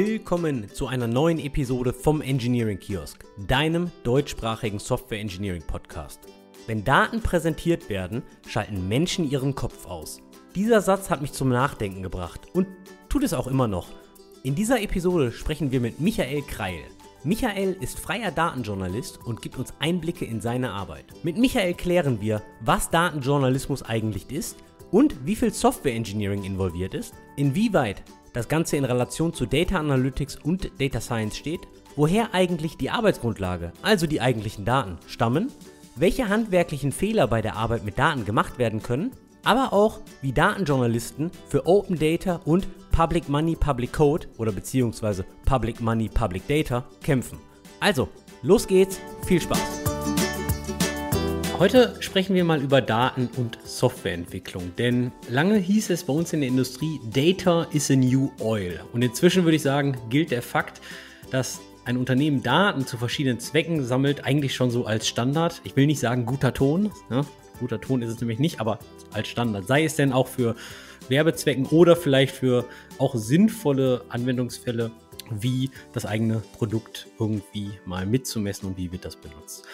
Willkommen zu einer neuen Episode vom Engineering Kiosk, deinem deutschsprachigen Software Engineering Podcast. Wenn Daten präsentiert werden, schalten Menschen ihren Kopf aus. Dieser Satz hat mich zum Nachdenken gebracht und tut es auch immer noch. In dieser Episode sprechen wir mit Michael Kreil. Michael ist freier Datenjournalist und gibt uns Einblicke in seine Arbeit. Mit Michael klären wir, was Datenjournalismus eigentlich ist und wie viel Software Engineering involviert ist, inwieweit das Ganze in Relation zu Data Analytics und Data Science steht, woher eigentlich die Arbeitsgrundlage, also die eigentlichen Daten, stammen, welche handwerklichen Fehler bei der Arbeit mit Daten gemacht werden können, aber auch wie Datenjournalisten für Open Data und Public Money Public Code oder beziehungsweise Public Money Public Data kämpfen. Also, los geht's, viel Spaß! Heute sprechen wir mal über Daten- und Softwareentwicklung, denn lange hieß es bei uns in der Industrie, Data is a new oil. Und inzwischen würde ich sagen, gilt der Fakt, dass ein Unternehmen Daten zu verschiedenen Zwecken sammelt, eigentlich schon so als Standard. Ich will nicht sagen guter Ton, ne? guter Ton ist es nämlich nicht, aber als Standard. Sei es denn auch für Werbezwecken oder vielleicht für auch sinnvolle Anwendungsfälle, wie das eigene Produkt irgendwie mal mitzumessen und wie wird das benutzt.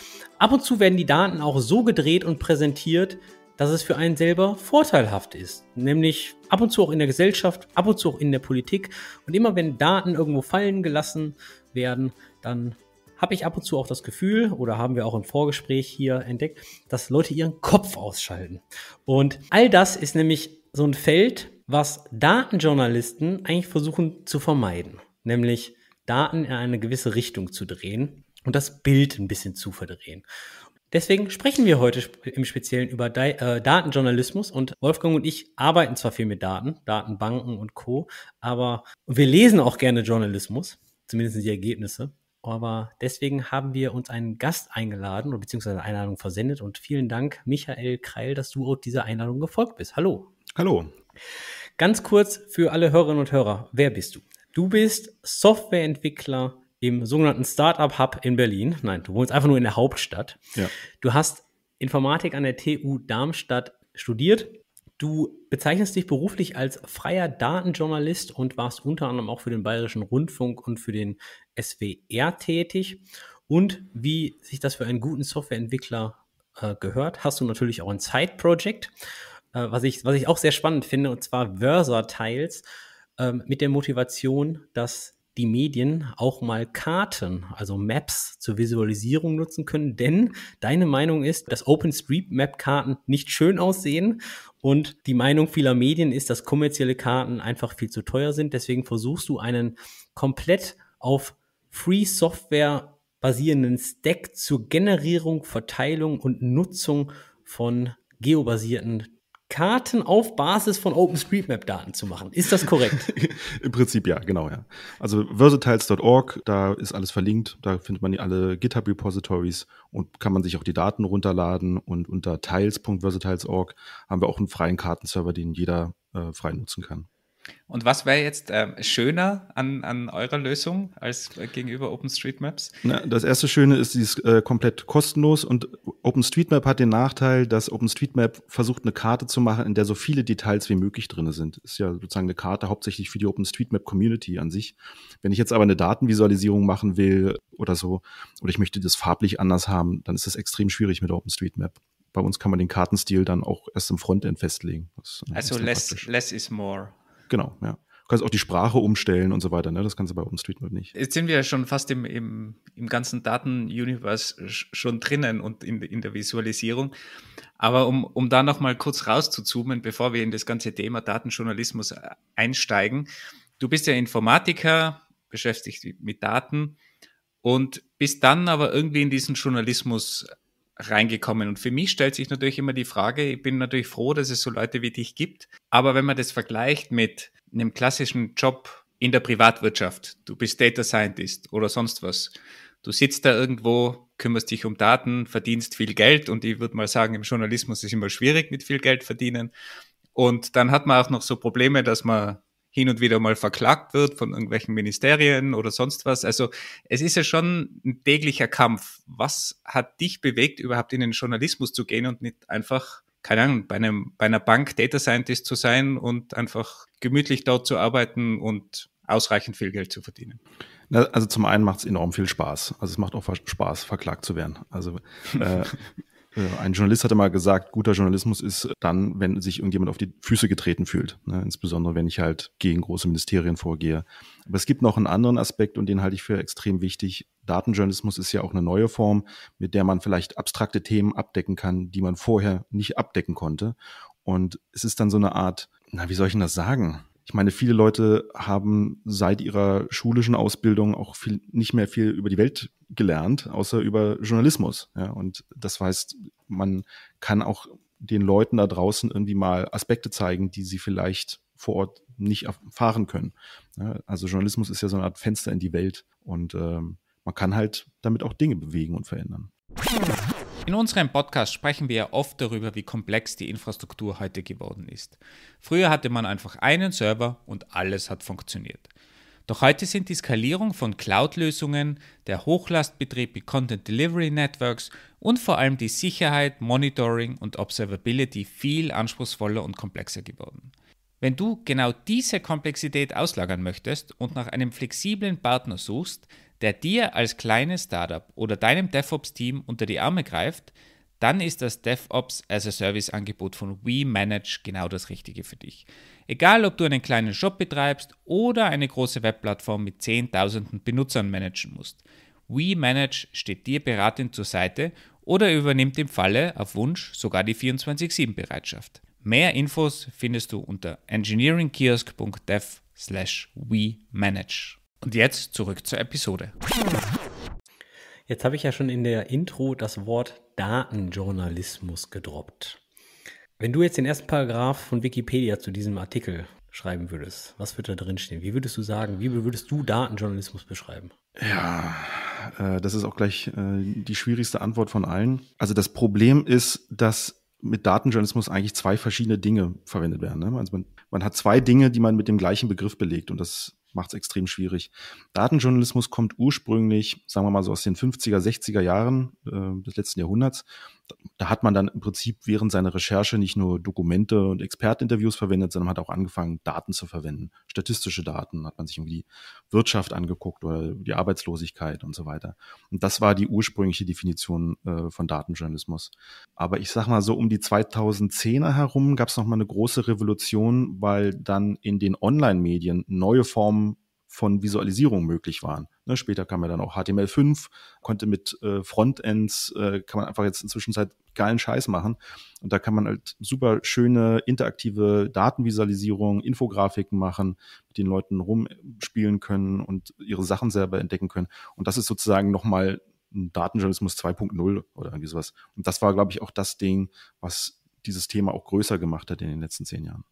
Ab und zu werden die Daten auch so gedreht und präsentiert, dass es für einen selber vorteilhaft ist. Nämlich ab und zu auch in der Gesellschaft, ab und zu auch in der Politik. Und immer wenn Daten irgendwo fallen gelassen werden, dann habe ich ab und zu auch das Gefühl, oder haben wir auch im Vorgespräch hier entdeckt, dass Leute ihren Kopf ausschalten. Und all das ist nämlich so ein Feld, was Datenjournalisten eigentlich versuchen zu vermeiden. Nämlich Daten in eine gewisse Richtung zu drehen und das Bild ein bisschen zu verdrehen. Deswegen sprechen wir heute im Speziellen über äh, Datenjournalismus und Wolfgang und ich arbeiten zwar viel mit Daten, Datenbanken und Co., aber wir lesen auch gerne Journalismus, zumindest die Ergebnisse. Aber deswegen haben wir uns einen Gast eingeladen oder beziehungsweise eine Einladung versendet und vielen Dank, Michael Kreil, dass du auch dieser Einladung gefolgt bist. Hallo. Hallo. Ganz kurz für alle Hörerinnen und Hörer, wer bist du? Du bist Softwareentwickler, im sogenannten Startup Hub in Berlin. Nein, du wohnst einfach nur in der Hauptstadt. Ja. Du hast Informatik an der TU Darmstadt studiert. Du bezeichnest dich beruflich als freier Datenjournalist und warst unter anderem auch für den Bayerischen Rundfunk und für den SWR tätig. Und wie sich das für einen guten Softwareentwickler äh, gehört, hast du natürlich auch ein Side-Project, äh, was, ich, was ich auch sehr spannend finde, und zwar Versa-Tiles äh, mit der Motivation, dass die Medien auch mal Karten, also Maps zur Visualisierung nutzen können, denn deine Meinung ist, dass OpenStreetMap-Karten nicht schön aussehen und die Meinung vieler Medien ist, dass kommerzielle Karten einfach viel zu teuer sind. Deswegen versuchst du einen komplett auf Free Software basierenden Stack zur Generierung, Verteilung und Nutzung von geobasierten Karten auf Basis von OpenStreetMap-Daten zu machen. Ist das korrekt? Im Prinzip ja, genau, ja. Also versatiles.org, da ist alles verlinkt, da findet man alle GitHub-Repositories und kann man sich auch die Daten runterladen. Und unter tiles.versatiles.org haben wir auch einen freien Kartenserver, den jeder äh, frei nutzen kann. Und was wäre jetzt äh, schöner an, an eurer Lösung als äh, gegenüber OpenStreetMaps? Na, das erste Schöne ist, sie ist äh, komplett kostenlos und OpenStreetMap hat den Nachteil, dass OpenStreetMap versucht, eine Karte zu machen, in der so viele Details wie möglich drin sind. Ist ja sozusagen eine Karte hauptsächlich für die OpenStreetMap-Community an sich. Wenn ich jetzt aber eine Datenvisualisierung machen will oder so, oder ich möchte das farblich anders haben, dann ist das extrem schwierig mit OpenStreetMap bei uns kann man den Kartenstil dann auch erst im Frontend festlegen. also less, less is more. Genau, ja. Du kannst auch die Sprache umstellen und so weiter, ne? Das kannst du bei OpenStreetMap nicht. Jetzt sind wir ja schon fast im, im, im ganzen Daten-Universe schon drinnen und in, in der Visualisierung. Aber um, um da nochmal kurz rauszuzoomen, bevor wir in das ganze Thema Datenjournalismus äh, einsteigen. Du bist ja Informatiker, beschäftigt mit Daten und bist dann aber irgendwie in diesen Journalismus reingekommen. Und für mich stellt sich natürlich immer die Frage, ich bin natürlich froh, dass es so Leute wie dich gibt, aber wenn man das vergleicht mit einem klassischen Job in der Privatwirtschaft, du bist Data Scientist oder sonst was, du sitzt da irgendwo, kümmerst dich um Daten, verdienst viel Geld und ich würde mal sagen, im Journalismus ist immer schwierig mit viel Geld verdienen. Und dann hat man auch noch so Probleme, dass man hin und wieder mal verklagt wird von irgendwelchen Ministerien oder sonst was. Also es ist ja schon ein täglicher Kampf. Was hat dich bewegt, überhaupt in den Journalismus zu gehen und nicht einfach, keine Ahnung, bei, einem, bei einer Bank Data Scientist zu sein und einfach gemütlich dort zu arbeiten und ausreichend viel Geld zu verdienen? Also zum einen macht es enorm viel Spaß. Also es macht auch Spaß, verklagt zu werden. Also äh, Äh, ein Journalist hatte mal gesagt, guter Journalismus ist dann, wenn sich irgendjemand auf die Füße getreten fühlt. Ne? Insbesondere, wenn ich halt gegen große Ministerien vorgehe. Aber es gibt noch einen anderen Aspekt und den halte ich für extrem wichtig. Datenjournalismus ist ja auch eine neue Form, mit der man vielleicht abstrakte Themen abdecken kann, die man vorher nicht abdecken konnte. Und es ist dann so eine Art, na, wie soll ich denn das sagen? ich meine, viele Leute haben seit ihrer schulischen Ausbildung auch viel, nicht mehr viel über die Welt gelernt, außer über Journalismus. Ja? Und das heißt, man kann auch den Leuten da draußen irgendwie mal Aspekte zeigen, die sie vielleicht vor Ort nicht erfahren können. Ja? Also Journalismus ist ja so eine Art Fenster in die Welt und ähm, man kann halt damit auch Dinge bewegen und verändern. In unserem Podcast sprechen wir ja oft darüber, wie komplex die Infrastruktur heute geworden ist. Früher hatte man einfach einen Server und alles hat funktioniert. Doch heute sind die Skalierung von Cloud-Lösungen, der Hochlastbetrieb wie Content Delivery Networks und vor allem die Sicherheit, Monitoring und Observability viel anspruchsvoller und komplexer geworden. Wenn du genau diese Komplexität auslagern möchtest und nach einem flexiblen Partner suchst, der dir als kleines Startup oder deinem DevOps-Team unter die Arme greift, dann ist das DevOps as a Service Angebot von WeManage genau das Richtige für dich. Egal, ob du einen kleinen Shop betreibst oder eine große Webplattform mit Zehntausenden Benutzern managen musst. WeManage steht dir beratend zur Seite oder übernimmt im Falle auf Wunsch sogar die 24-7-Bereitschaft. Mehr Infos findest du unter engineeringkiosk.dev slash WeManage. Und jetzt zurück zur Episode. Jetzt habe ich ja schon in der Intro das Wort Datenjournalismus gedroppt. Wenn du jetzt den ersten Paragraph von Wikipedia zu diesem Artikel schreiben würdest, was würde da drin stehen? Wie würdest du sagen, wie würdest du Datenjournalismus beschreiben? Ja, äh, das ist auch gleich äh, die schwierigste Antwort von allen. Also das Problem ist, dass mit Datenjournalismus eigentlich zwei verschiedene Dinge verwendet werden. Ne? Also man, man, hat zwei Dinge, die man mit dem gleichen Begriff belegt. Und das macht es extrem schwierig. Datenjournalismus kommt ursprünglich, sagen wir mal so aus den 50er, 60er Jahren äh, des letzten Jahrhunderts da hat man dann im Prinzip während seiner Recherche nicht nur Dokumente und Experteninterviews verwendet, sondern hat auch angefangen, Daten zu verwenden. Statistische Daten, hat man sich irgendwie die Wirtschaft angeguckt oder die Arbeitslosigkeit und so weiter. Und das war die ursprüngliche Definition äh, von Datenjournalismus. Aber ich sag mal so, um die 2010er herum gab es nochmal eine große Revolution, weil dann in den Online-Medien neue Formen von Visualisierung möglich waren. Ne, später kam ja dann auch HTML5, konnte mit äh, Frontends, äh, kann man einfach jetzt inzwischen halt geilen Scheiß machen. Und da kann man halt super schöne interaktive Datenvisualisierung, Infografiken machen, mit den Leuten rumspielen können und ihre Sachen selber entdecken können. Und das ist sozusagen nochmal ein Datenjournalismus 2.0 oder irgendwie sowas. Und das war, glaube ich, auch das Ding, was dieses Thema auch größer gemacht hat in den letzten zehn Jahren.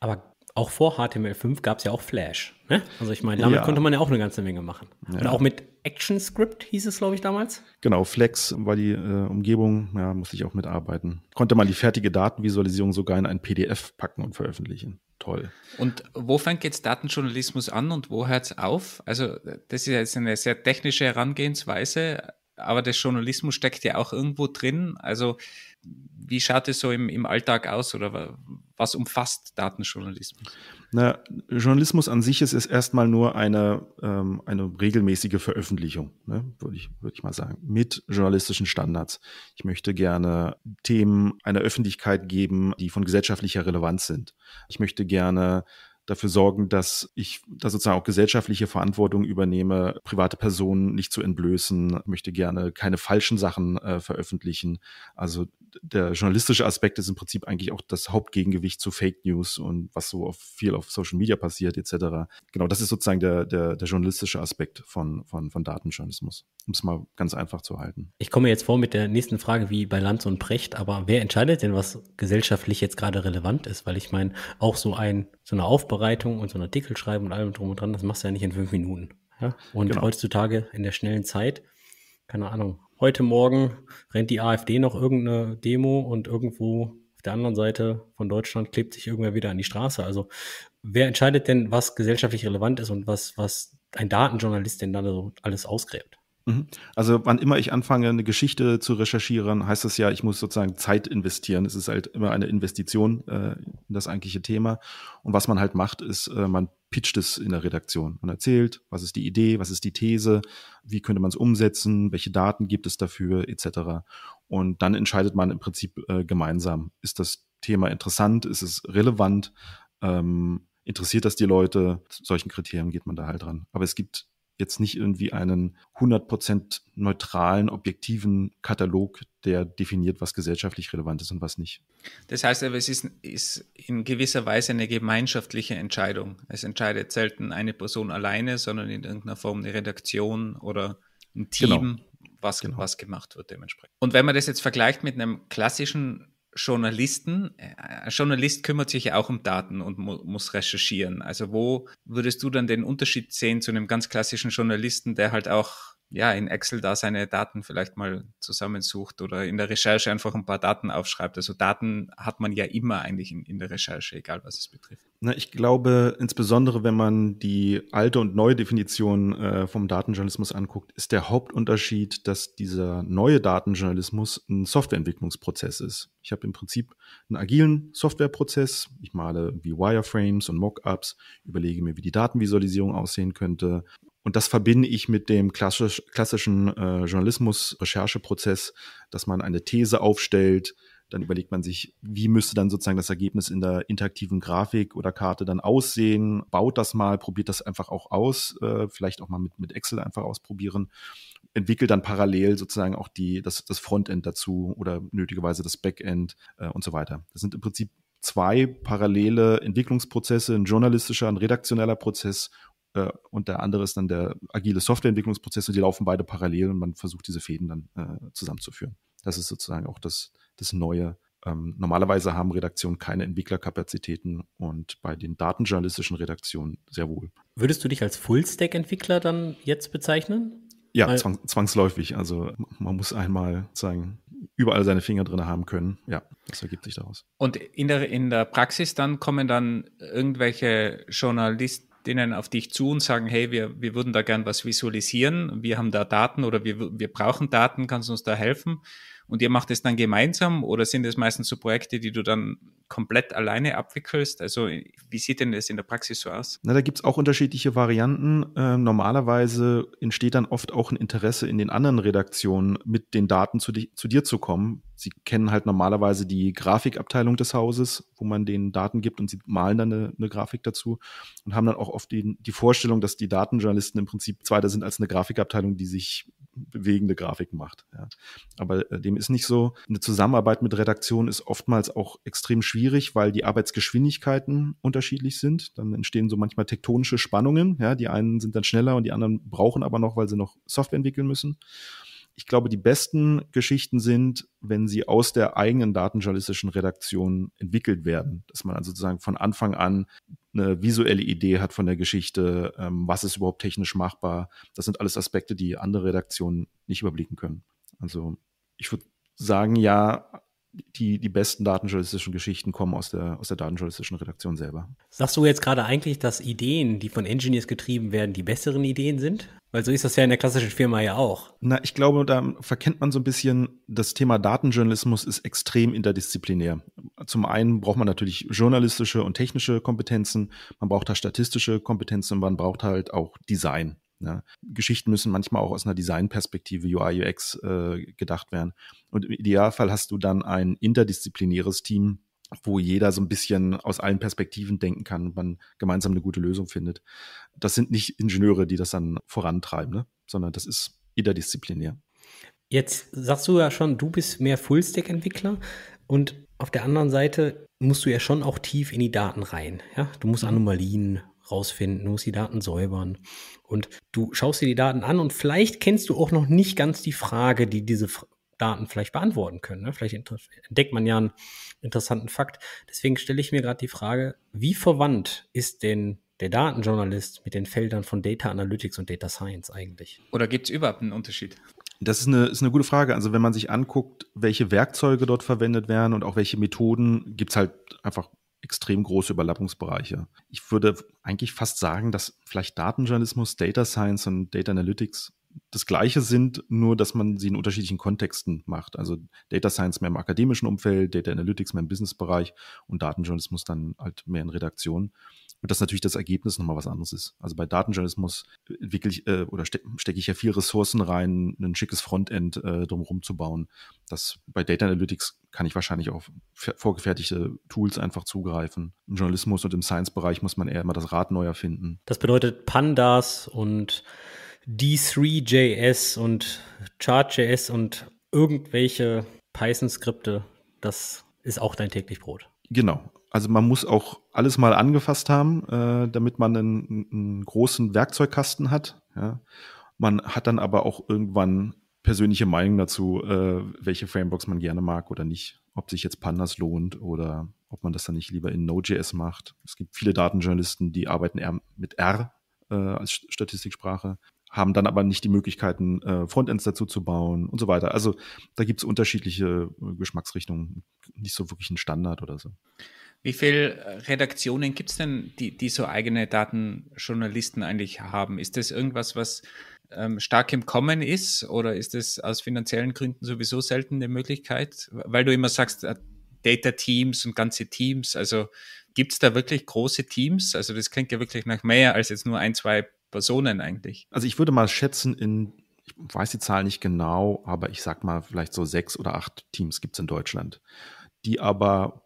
Aber auch vor HTML5 gab es ja auch Flash. Ne? Also ich meine, damit ja. konnte man ja auch eine ganze Menge machen. Ja. Und auch mit ActionScript hieß es, glaube ich, damals. Genau, Flex war die äh, Umgebung, ja, musste ich auch mitarbeiten. Konnte man die fertige Datenvisualisierung sogar in ein PDF packen und veröffentlichen. Toll. Und wo fängt jetzt Datenjournalismus an und wo hört es auf? Also das ist jetzt eine sehr technische Herangehensweise, aber der Journalismus steckt ja auch irgendwo drin. Also wie schaut es so im, im Alltag aus oder was umfasst Datenjournalismus? Na, Journalismus an sich ist, ist erstmal nur eine, ähm, eine regelmäßige Veröffentlichung, ne? würde ich, würd ich mal sagen, mit journalistischen Standards. Ich möchte gerne Themen einer Öffentlichkeit geben, die von gesellschaftlicher Relevanz sind. Ich möchte gerne dafür sorgen, dass ich da sozusagen auch gesellschaftliche Verantwortung übernehme, private Personen nicht zu entblößen, möchte gerne keine falschen Sachen äh, veröffentlichen. Also der journalistische Aspekt ist im Prinzip eigentlich auch das Hauptgegengewicht zu Fake News und was so auf, viel auf Social Media passiert etc. Genau, das ist sozusagen der, der, der journalistische Aspekt von, von, von Datenjournalismus um es mal ganz einfach zu halten. Ich komme jetzt vor mit der nächsten Frage wie bei Lanz und Precht, aber wer entscheidet denn, was gesellschaftlich jetzt gerade relevant ist? Weil ich meine, auch so ein, so eine Aufbereitung und so ein Artikel schreiben und allem drum und dran, das machst du ja nicht in fünf Minuten. Ja? Und genau. heutzutage in der schnellen Zeit, keine Ahnung, heute Morgen rennt die AfD noch irgendeine Demo und irgendwo auf der anderen Seite von Deutschland klebt sich irgendwer wieder an die Straße. Also wer entscheidet denn, was gesellschaftlich relevant ist und was, was ein Datenjournalist denn dann so alles ausgräbt? Mhm. Also wann immer ich anfange, eine Geschichte zu recherchieren, heißt das ja, ich muss sozusagen Zeit investieren. Es ist halt immer eine Investition äh, in das eigentliche Thema. Und was man halt macht, ist, äh, man pitcht es in der Redaktion. Man erzählt, was ist die Idee, was ist die These, wie könnte man es umsetzen, welche Daten gibt es dafür, etc. Und dann entscheidet man im Prinzip äh, gemeinsam, ist das Thema interessant, ist es relevant, ähm, interessiert das die Leute, Zu solchen Kriterien geht man da halt dran. Aber es gibt jetzt nicht irgendwie einen 100% neutralen, objektiven Katalog, der definiert, was gesellschaftlich relevant ist und was nicht. Das heißt aber, es ist, ist in gewisser Weise eine gemeinschaftliche Entscheidung. Es entscheidet selten eine Person alleine, sondern in irgendeiner Form eine Redaktion oder ein Team. Genau was, genau. was gemacht wird dementsprechend. Und wenn man das jetzt vergleicht mit einem klassischen Journalisten, äh, ein Journalist kümmert sich ja auch um Daten und mu muss recherchieren. Also wo würdest du dann den Unterschied sehen zu einem ganz klassischen Journalisten, der halt auch ja, in Excel da seine Daten vielleicht mal zusammensucht oder in der Recherche einfach ein paar Daten aufschreibt. Also Daten hat man ja immer eigentlich in, in der Recherche, egal was es betrifft. Na, ich glaube, insbesondere wenn man die alte und neue Definition äh, vom Datenjournalismus anguckt, ist der Hauptunterschied, dass dieser neue Datenjournalismus ein Softwareentwicklungsprozess ist. Ich habe im Prinzip einen agilen Softwareprozess. Ich male wie Wireframes und Mockups, überlege mir, wie die Datenvisualisierung aussehen könnte, und das verbinde ich mit dem klassisch, klassischen äh, Journalismus-Rechercheprozess, dass man eine These aufstellt, dann überlegt man sich, wie müsste dann sozusagen das Ergebnis in der interaktiven Grafik oder Karte dann aussehen, baut das mal, probiert das einfach auch aus, äh, vielleicht auch mal mit, mit Excel einfach ausprobieren, entwickelt dann parallel sozusagen auch die, das, das Frontend dazu oder nötigerweise das Backend äh, und so weiter. Das sind im Prinzip zwei parallele Entwicklungsprozesse, ein journalistischer, ein redaktioneller Prozess äh, und der andere ist dann der agile Softwareentwicklungsprozess und die laufen beide parallel und man versucht diese Fäden dann äh, zusammenzuführen. Das ist sozusagen auch das, das Neue. Ähm, normalerweise haben Redaktionen keine Entwicklerkapazitäten und bei den datenjournalistischen Redaktionen sehr wohl. Würdest du dich als Full-Stack-Entwickler dann jetzt bezeichnen? Ja, zwang, zwangsläufig. Also man muss einmal sagen, überall seine Finger drin haben können. Ja, das ergibt sich daraus. Und in der, in der Praxis dann kommen dann irgendwelche Journalisten denen auf dich zu und sagen, hey, wir, wir würden da gern was visualisieren, wir haben da Daten oder wir, wir brauchen Daten, kannst du uns da helfen? und ihr macht es dann gemeinsam oder sind es meistens so Projekte, die du dann komplett alleine abwickelst? Also wie sieht denn das in der Praxis so aus? Na, da gibt es auch unterschiedliche Varianten. Ähm, normalerweise entsteht dann oft auch ein Interesse in den anderen Redaktionen, mit den Daten zu, di zu dir zu kommen. Sie kennen halt normalerweise die Grafikabteilung des Hauses, wo man den Daten gibt und sie malen dann eine, eine Grafik dazu und haben dann auch oft die, die Vorstellung, dass die Datenjournalisten im Prinzip zweiter sind als eine Grafikabteilung, die sich bewegende Grafiken macht. Ja. Aber äh, dem ist nicht so. Eine Zusammenarbeit mit Redaktion ist oftmals auch extrem schwierig, weil die Arbeitsgeschwindigkeiten unterschiedlich sind. Dann entstehen so manchmal tektonische Spannungen. Ja. Die einen sind dann schneller und die anderen brauchen aber noch, weil sie noch Software entwickeln müssen. Ich glaube, die besten Geschichten sind, wenn sie aus der eigenen datenjournalistischen Redaktion entwickelt werden. Dass man also sozusagen von Anfang an eine visuelle Idee hat von der Geschichte, ähm, was ist überhaupt technisch machbar. Das sind alles Aspekte, die andere Redaktionen nicht überblicken können. Also ich würde sagen, ja, die, die besten datenjournalistischen Geschichten kommen aus der, aus der datenjournalistischen Redaktion selber. Sagst du jetzt gerade eigentlich, dass Ideen, die von Engineers getrieben werden, die besseren Ideen sind? Weil so ist das ja in der klassischen Firma ja auch. Na, ich glaube, da verkennt man so ein bisschen, das Thema Datenjournalismus ist extrem interdisziplinär. Zum einen braucht man natürlich journalistische und technische Kompetenzen, man braucht da statistische Kompetenzen und man braucht halt auch Design. Ne? Geschichten müssen manchmal auch aus einer Designperspektive UI, UX äh, gedacht werden. Und im Idealfall hast du dann ein interdisziplinäres Team, wo jeder so ein bisschen aus allen Perspektiven denken kann und man gemeinsam eine gute Lösung findet. Das sind nicht Ingenieure, die das dann vorantreiben, ne? sondern das ist interdisziplinär. Jetzt sagst du ja schon, du bist mehr Fullstack-Entwickler und auf der anderen Seite musst du ja schon auch tief in die Daten rein. Ja? Du musst mhm. Anomalien rausfinden, du musst die Daten säubern. Und du schaust dir die Daten an und vielleicht kennst du auch noch nicht ganz die Frage, die diese Daten vielleicht beantworten können. Ne? Vielleicht entdeckt man ja einen interessanten Fakt. Deswegen stelle ich mir gerade die Frage, wie verwandt ist denn der Datenjournalist mit den Feldern von Data Analytics und Data Science eigentlich? Oder gibt es überhaupt einen Unterschied? Das ist eine, ist eine gute Frage. Also wenn man sich anguckt, welche Werkzeuge dort verwendet werden und auch welche Methoden, gibt es halt einfach extrem große Überlappungsbereiche. Ich würde eigentlich fast sagen, dass vielleicht Datenjournalismus, Data Science und Data Analytics das Gleiche sind, nur dass man sie in unterschiedlichen Kontexten macht. Also Data Science mehr im akademischen Umfeld, Data Analytics mehr im Businessbereich und Datenjournalismus dann halt mehr in Redaktion. Und dass natürlich das Ergebnis nochmal was anderes ist. Also bei Datenjournalismus entwickle ich äh, oder ste stecke ich ja viel Ressourcen rein, ein schickes Frontend äh, drumherum zu bauen. Das bei Data Analytics kann ich wahrscheinlich auf vorgefertigte Tools einfach zugreifen. Im Journalismus und im Science-Bereich muss man eher immer das Rad neu erfinden. Das bedeutet Pandas und D3JS und Chart.js und irgendwelche Python-Skripte, das ist auch dein täglich Brot. Genau. Also man muss auch alles mal angefasst haben, äh, damit man einen, einen, großen Werkzeugkasten hat. Ja. Man hat dann aber auch irgendwann persönliche Meinung dazu, äh, welche Frameworks man gerne mag oder nicht. Ob sich jetzt Pandas lohnt oder ob man das dann nicht lieber in Node.js macht. Es gibt viele Datenjournalisten, die arbeiten eher mit R äh, als Statistiksprache haben dann aber nicht die Möglichkeiten, äh, Frontends dazu zu bauen und so weiter. Also da gibt es unterschiedliche äh, Geschmacksrichtungen, nicht so wirklich ein Standard oder so. Wie viele äh, Redaktionen gibt es denn, die, die so eigene Datenjournalisten eigentlich haben? Ist das irgendwas, was ähm, stark im Kommen ist oder ist das aus finanziellen Gründen sowieso selten eine Möglichkeit? Weil du immer sagst, äh, Data Teams und ganze Teams, also gibt es da wirklich große Teams? Also das klingt ja wirklich nach mehr als jetzt nur ein, zwei Personen eigentlich? Also ich würde mal schätzen, in, ich weiß die Zahl nicht genau, aber ich sag mal, vielleicht so sechs oder acht Teams gibt es in Deutschland, die aber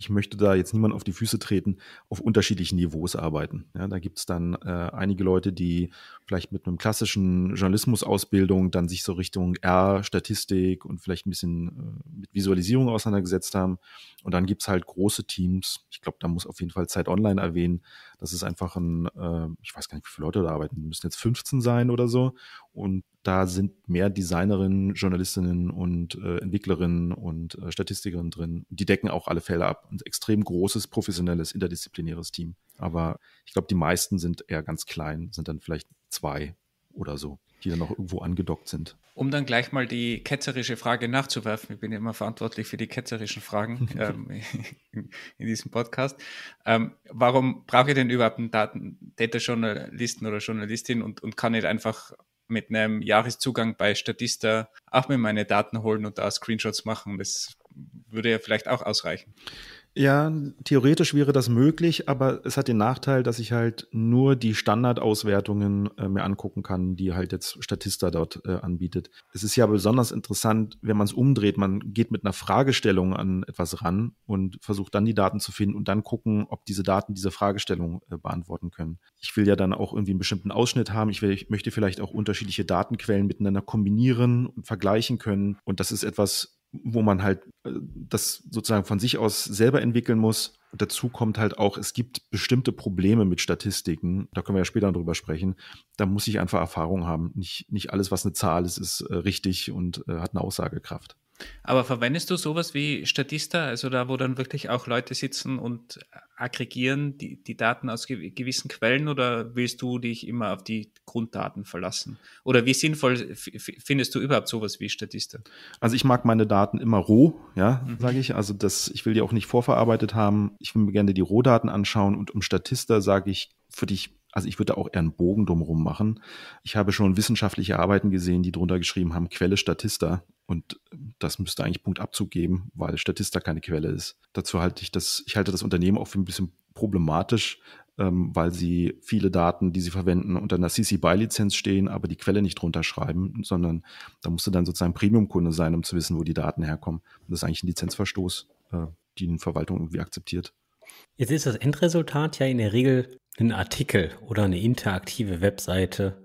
ich möchte da jetzt niemand auf die Füße treten, auf unterschiedlichen Niveaus arbeiten. Ja, da gibt es dann äh, einige Leute, die vielleicht mit einem klassischen Journalismusausbildung dann sich so Richtung R, Statistik und vielleicht ein bisschen äh, mit Visualisierung auseinandergesetzt haben. Und dann gibt es halt große Teams. Ich glaube, da muss auf jeden Fall Zeit Online erwähnen. Das ist einfach ein, äh, ich weiß gar nicht, wie viele Leute da arbeiten, die müssen jetzt 15 sein oder so. Und da sind mehr Designerinnen, Journalistinnen und äh, Entwicklerinnen und äh, Statistikerinnen drin. Die decken auch alle Fälle ab. Ein extrem großes, professionelles, interdisziplinäres Team. Aber ich glaube, die meisten sind eher ganz klein, sind dann vielleicht zwei oder so, die dann noch irgendwo angedockt sind. Um dann gleich mal die ketzerische Frage nachzuwerfen, ich bin ja immer verantwortlich für die ketzerischen Fragen ähm, in, in, diesem Podcast. Ähm, warum brauche ich denn überhaupt einen Daten Data-Journalisten oder Journalistin und, und kann nicht einfach mit einem Jahreszugang bei Statista auch mir meine Daten holen und da Screenshots machen. Das würde ja vielleicht auch ausreichen. Ja, theoretisch wäre das möglich, aber es hat den Nachteil, dass ich halt nur die Standardauswertungen äh, mir angucken kann, die halt jetzt Statista dort äh, anbietet. Es ist ja besonders interessant, wenn man es umdreht. Man geht mit einer Fragestellung an etwas ran und versucht dann die Daten zu finden und dann gucken, ob diese Daten diese Fragestellung äh, beantworten können. Ich will ja dann auch irgendwie einen bestimmten Ausschnitt haben. Ich, will, ich möchte vielleicht auch unterschiedliche Datenquellen miteinander kombinieren und vergleichen können. Und das ist etwas, wo man halt äh, das sozusagen von sich aus selber entwickeln muss. Dazu kommt halt auch, es gibt bestimmte Probleme mit Statistiken, da können wir ja später drüber sprechen. Da muss ich einfach Erfahrung haben. Nicht, nicht alles, was eine Zahl ist, ist äh, richtig und äh, hat eine Aussagekraft. Aber verwendest du sowas wie Statista, also da, wo dann wirklich auch Leute sitzen und aggregieren die, die Daten aus gew gewissen Quellen oder willst du dich immer auf die Grunddaten verlassen? Oder wie sinnvoll findest du überhaupt sowas wie Statistik? Also ich mag meine Daten immer roh, ja, mhm. sage ich. Also das, ich will die auch nicht vorverarbeitet haben. Ich will mir gerne die Rohdaten anschauen und um Statista sage ich, für dich also ich würde auch eher einen Bogen drumherum machen. Ich habe schon wissenschaftliche Arbeiten gesehen, die drunter geschrieben haben, Quelle Statista. Und ähm, das müsste eigentlich Punkt Abzug geben, weil Statista keine Quelle ist. Dazu halte ich das, ich halte das Unternehmen auch für ein bisschen problematisch, ähm, weil sie viele Daten, die sie verwenden, unter einer CC-BY-Lizenz stehen, aber die Quelle nicht drunter schreiben, sondern da musst du dann sozusagen Premium-Kunde sein, um zu wissen, wo die Daten herkommen. Und das ist eigentlich ein Lizenzverstoß, äh, die eine Verwaltung irgendwie akzeptiert. Jetzt ist das Endresultat ja in der Regel ein Artikel oder eine interaktive Webseite,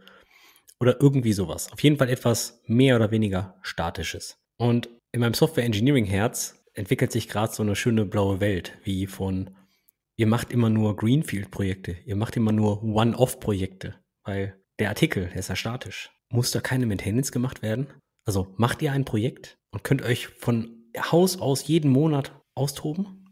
oder irgendwie sowas. Auf jeden Fall etwas mehr oder weniger Statisches. Und in meinem Software Engineering Herz entwickelt sich gerade so eine schöne blaue Welt, wie von ihr macht immer nur Greenfield-Projekte, ihr macht immer nur One-Off-Projekte, weil der Artikel, der ist ja statisch. Muss da keine Maintenance gemacht werden? Also macht ihr ein Projekt und könnt euch von Haus aus jeden Monat austoben?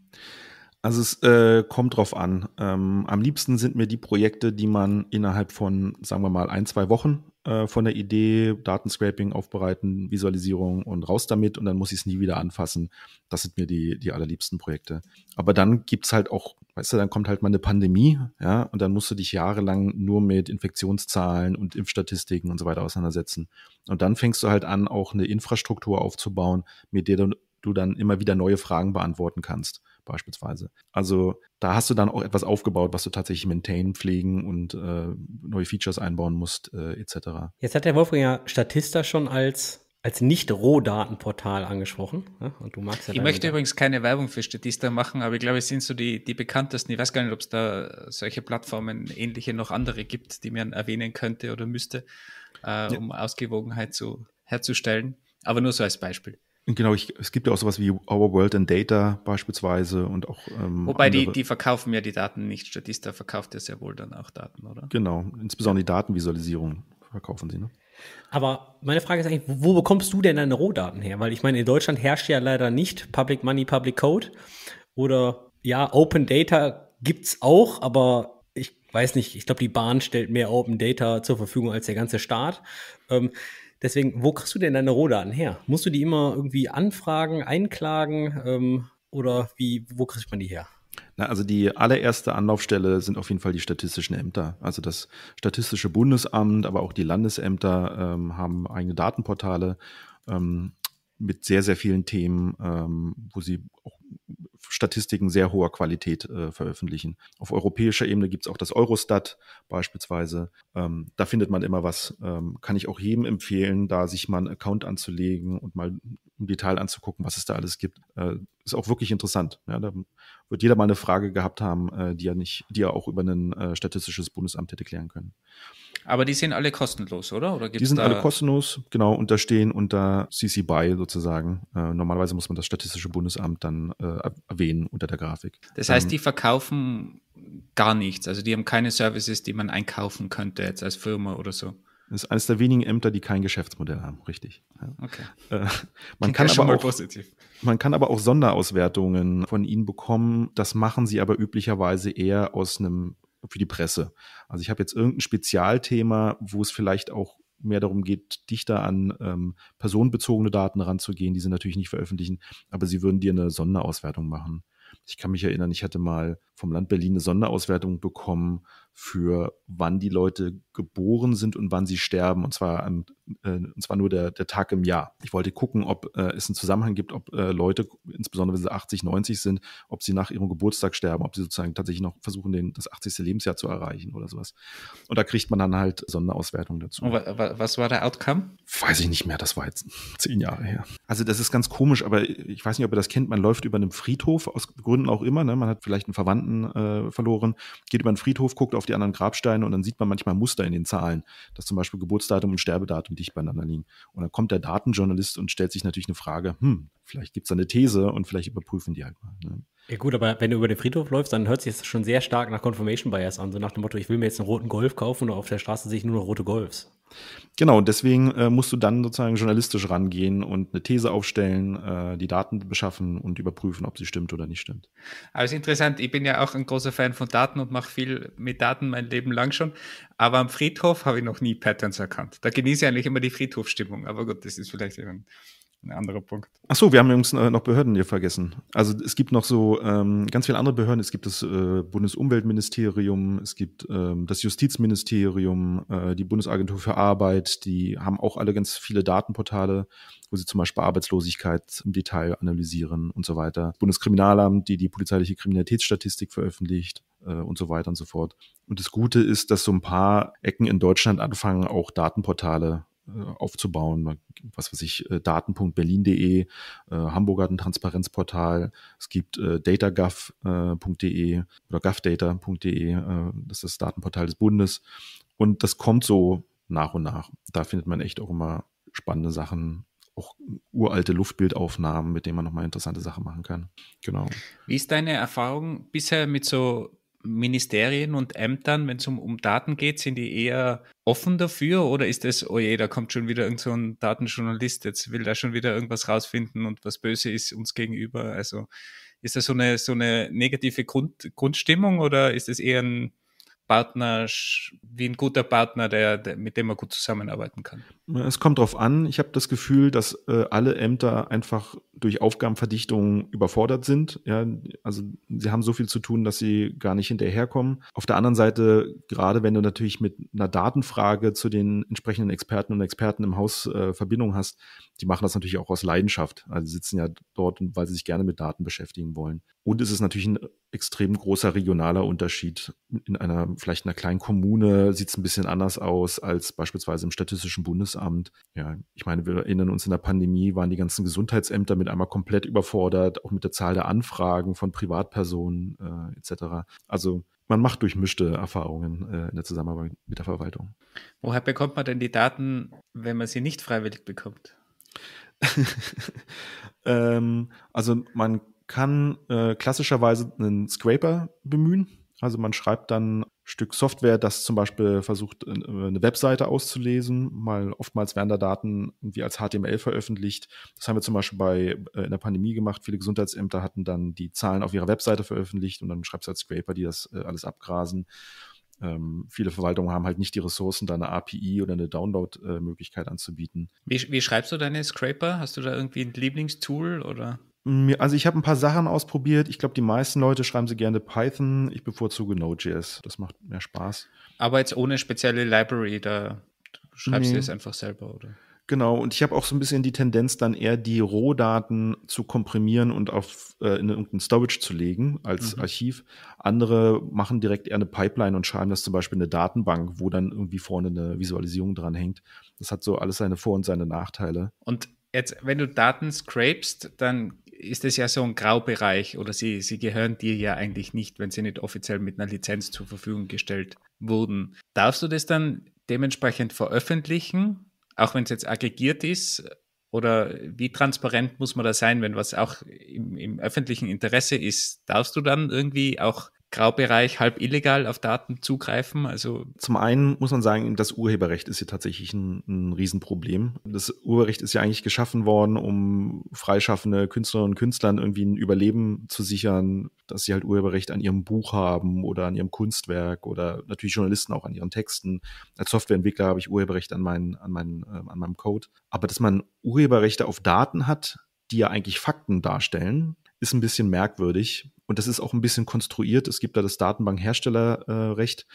Also es äh, kommt drauf an. Ähm, am liebsten sind mir die Projekte, die man innerhalb von, sagen wir mal, ein, zwei Wochen äh, von der Idee, Datenscraping aufbereiten, Visualisierung und raus damit und dann muss ich es nie wieder anfassen. Das sind mir die, die allerliebsten Projekte. Aber dann gibt's halt auch, weißt du, dann kommt halt mal eine Pandemie, ja, und dann musst du dich jahrelang nur mit Infektionszahlen und Impfstatistiken und so weiter auseinandersetzen. Und dann fängst du halt an, auch eine Infrastruktur aufzubauen, mit der du du dann immer wieder neue Fragen beantworten kannst, beispielsweise. Also da hast du dann auch etwas aufgebaut, was du tatsächlich maintain, pflegen und äh, neue Features einbauen musst, äh, etc. Jetzt hat der Wolfgang ja Statista schon als als Nicht-Rohdatenportal angesprochen. Ne? Und du magst ja ich möchte übrigens keine Werbung für Statista machen, aber ich glaube, es sind so die, die bekanntesten. Ich weiß gar nicht, ob es da solche Plattformen, ähnliche noch andere gibt, die man erwähnen könnte oder müsste, äh, ja. um Ausgewogenheit zu, herzustellen. Aber nur so als Beispiel. Genau, ich, es gibt ja auch sowas wie Our World and Data beispielsweise und auch. Ähm, Wobei die, die verkaufen ja die Daten nicht. Statista verkauft ja sehr wohl dann auch Daten, oder? Genau, insbesondere die Datenvisualisierung verkaufen sie, ne? Aber meine Frage ist eigentlich, wo bekommst du denn deine Rohdaten her? Weil ich meine, in Deutschland herrscht ja leider nicht Public Money, Public Code oder ja, Open Data gibt's auch, aber ich weiß nicht, ich glaube, die Bahn stellt mehr Open Data zur Verfügung als der ganze Staat. Ähm, Deswegen, wo kriegst du denn deine Rohdaten her? Musst du die immer irgendwie anfragen, einklagen ähm, oder wie, wo kriegt man die her? Na, also die allererste Anlaufstelle sind auf jeden Fall die statistischen Ämter. Also das Statistische Bundesamt, aber auch die Landesämter ähm, haben eigene Datenportale ähm, mit sehr, sehr vielen Themen, ähm, wo sie auch Statistiken sehr hoher Qualität äh, veröffentlichen. Auf europäischer Ebene gibt es auch das Eurostat beispielsweise. Ähm, da findet man immer was. Ähm, kann ich auch jedem empfehlen, da sich mal einen Account anzulegen und mal im Detail anzugucken, was es da alles gibt. Äh, ist auch wirklich interessant. Ja, da wird jeder mal eine Frage gehabt haben, äh, die er nicht, die er auch über ein äh, statistisches Bundesamt hätte klären können. Aber die sind alle kostenlos, oder? oder die sind alle kostenlos, genau, und da stehen unter CC BY sozusagen. Äh, normalerweise muss man das Statistische Bundesamt dann äh, erwähnen unter der Grafik. Das heißt, ähm, die verkaufen gar nichts. Also die haben keine Services, die man einkaufen könnte jetzt als Firma oder so. Das ist eines der wenigen Ämter, die kein Geschäftsmodell haben, richtig. Okay. Äh, man, kann aber auch, positiv. man kann aber auch Sonderauswertungen von ihnen bekommen. Das machen sie aber üblicherweise eher aus einem für die Presse. Also ich habe jetzt irgendein Spezialthema, wo es vielleicht auch mehr darum geht, dichter an ähm, personenbezogene Daten ranzugehen, die sie natürlich nicht veröffentlichen, aber sie würden dir eine Sonderauswertung machen. Ich kann mich erinnern, ich hatte mal vom Land Berlin eine Sonderauswertung bekommen für wann die Leute geboren sind und wann sie sterben, und zwar, an, äh, und zwar nur der, der Tag im Jahr. Ich wollte gucken, ob äh, es einen Zusammenhang gibt, ob äh, Leute, insbesondere wenn sie 80, 90 sind, ob sie nach ihrem Geburtstag sterben, ob sie sozusagen tatsächlich noch versuchen, den, das 80. Lebensjahr zu erreichen oder sowas. Und da kriegt man dann halt Sonderauswertungen dazu. Und was war der Outcome? Weiß ich nicht mehr, das war jetzt zehn Jahre her. Also das ist ganz komisch, aber ich weiß nicht, ob ihr das kennt, man läuft über einem Friedhof, aus Gründen auch immer, ne? man hat vielleicht einen Verwandten äh, verloren, geht über einen Friedhof, guckt auf auf die anderen Grabsteine und dann sieht man manchmal Muster in den Zahlen, dass zum Beispiel Geburtsdatum und Sterbedatum dicht beieinander liegen. Und dann kommt der Datenjournalist und stellt sich natürlich eine Frage, hm, vielleicht gibt es da eine These und vielleicht überprüfen die halt mal. Ne? Ja gut, aber wenn du über den Friedhof läufst, dann hört sich das schon sehr stark nach Confirmation Bias an, so nach dem Motto, ich will mir jetzt einen roten Golf kaufen und auf der Straße sehe ich nur noch rote Golfs. Genau, und deswegen äh, musst du dann sozusagen journalistisch rangehen und eine These aufstellen, äh, die Daten beschaffen und überprüfen, ob sie stimmt oder nicht stimmt. Also interessant, ich bin ja auch ein großer Fan von Daten und mache viel mit Daten mein Leben lang schon. Aber am Friedhof habe ich noch nie Patterns erkannt. Da genieße ich eigentlich immer die Friedhofstimmung, Aber gut, das ist vielleicht eben ein anderer Punkt. Ach so, wir haben übrigens äh, noch Behörden hier vergessen. Also es gibt noch so ähm, ganz viele andere Behörden. Es gibt das äh, Bundesumweltministerium, es gibt ähm, das Justizministerium, äh, die Bundesagentur für Arbeit. Die haben auch alle ganz viele Datenportale, wo sie zum Beispiel Arbeitslosigkeit im Detail analysieren und so weiter. Bundeskriminalamt, die die polizeiliche Kriminalitätsstatistik veröffentlicht äh, und so weiter und so fort. Und das Gute ist, dass so ein paar Ecken in Deutschland anfangen, auch Datenportale äh, aufzubauen. Was weiß ich, äh, daten.berlin.de, äh, Hamburg hat ein Transparenzportal, es gibt datagov.de oder govdata.de, das ist das Datenportal des Bundes. Und das kommt so nach und nach. Da findet man echt auch immer spannende Sachen, auch uralte Luftbildaufnahmen, mit denen man nochmal interessante Sachen machen kann. Genau. Wie ist deine Erfahrung bisher mit so Ministerien und Ämtern, wenn es um, um, Daten geht, sind die eher offen dafür oder ist es, oh je, da kommt schon wieder irgend so ein Datenjournalist, jetzt will da schon wieder irgendwas rausfinden und was böse ist uns gegenüber? Also ist das so eine, so eine negative Grund, Grundstimmung oder ist es eher ein Partner, wie ein guter Partner, der, der mit dem man gut zusammenarbeiten kann? Es kommt darauf an. Ich habe das Gefühl, dass äh, alle Ämter einfach durch Aufgabenverdichtung überfordert sind. Ja, also sie haben so viel zu tun, dass sie gar nicht hinterherkommen. Auf der anderen Seite, gerade wenn du natürlich mit einer Datenfrage zu den entsprechenden Experten und Experten im Haus äh, Verbindung hast, die machen das natürlich auch aus Leidenschaft. Also sie sitzen ja dort, weil sie sich gerne mit Daten beschäftigen wollen. Und es ist natürlich ein extrem großer regionaler Unterschied. In einer, vielleicht einer kleinen Kommune sieht es ein bisschen anders aus als beispielsweise im Statistischen Bundesamt. Ja, ich meine, wir erinnern uns in der Pandemie waren die ganzen Gesundheitsämter mit einmal komplett überfordert, auch mit der Zahl der Anfragen von Privatpersonen äh, etc. Also man macht durchmischte Erfahrungen äh, in der Zusammenarbeit mit der Verwaltung. Woher bekommt man denn die Daten, wenn man sie nicht freiwillig bekommt? ähm, also man kann äh, klassischerweise einen Scraper bemühen. Also man schreibt dann ein Stück Software, das zum Beispiel versucht, äh, eine Webseite auszulesen. Mal oftmals werden da Daten irgendwie als HTML veröffentlicht. Das haben wir zum Beispiel bei äh, in der Pandemie gemacht. Viele Gesundheitsämter hatten dann die Zahlen auf ihrer Webseite veröffentlicht und dann schreibt es als Scraper, die das äh, alles abgrasen. Ähm, viele Verwaltungen haben halt nicht die Ressourcen, da eine API oder eine Download-Möglichkeit äh, anzubieten. Wie, wie schreibst du deine Scraper? Hast du da irgendwie ein Lieblingstool oder? Also ich habe ein paar Sachen ausprobiert. Ich glaube, die meisten Leute schreiben sie gerne Python. Ich bevorzuge Node.js. Das macht mehr Spaß. Aber jetzt ohne spezielle Library, da schreibst nee. du es einfach selber, oder? Genau, und ich habe auch so ein bisschen die Tendenz, dann eher die Rohdaten zu komprimieren und auf äh, in irgendein Storage zu legen als mhm. Archiv. Andere machen direkt eher eine Pipeline und schreiben das zum Beispiel in eine Datenbank, wo dann irgendwie vorne eine Visualisierung dran hängt. Das hat so alles seine Vor- und seine Nachteile. Und jetzt, wenn du Daten scrapest, dann ist es ja so ein Graubereich oder sie, sie gehören dir ja eigentlich nicht, wenn sie nicht offiziell mit einer Lizenz zur Verfügung gestellt wurden. Darfst du das dann dementsprechend veröffentlichen, auch wenn es jetzt aggregiert ist? Oder wie transparent muss man da sein, wenn was auch im, im öffentlichen Interesse ist? Darfst du dann irgendwie auch Graubereich halb illegal auf Daten zugreifen? Also zum einen muss man sagen, das Urheberrecht ist hier tatsächlich ein, ein Riesenproblem. Das Urheberrecht ist ja eigentlich geschaffen worden, um freischaffende Künstlerinnen und Künstlern irgendwie ein Überleben zu sichern, dass sie halt Urheberrecht an ihrem Buch haben oder an ihrem Kunstwerk oder natürlich Journalisten auch an ihren Texten. Als Softwareentwickler habe ich Urheberrecht an, meinen, an, meinen, äh, an meinem Code. Aber dass man Urheberrechte auf Daten hat, die ja eigentlich Fakten darstellen, ist ein bisschen merkwürdig und das ist auch ein bisschen konstruiert. Es gibt da das Datenbankherstellerrecht,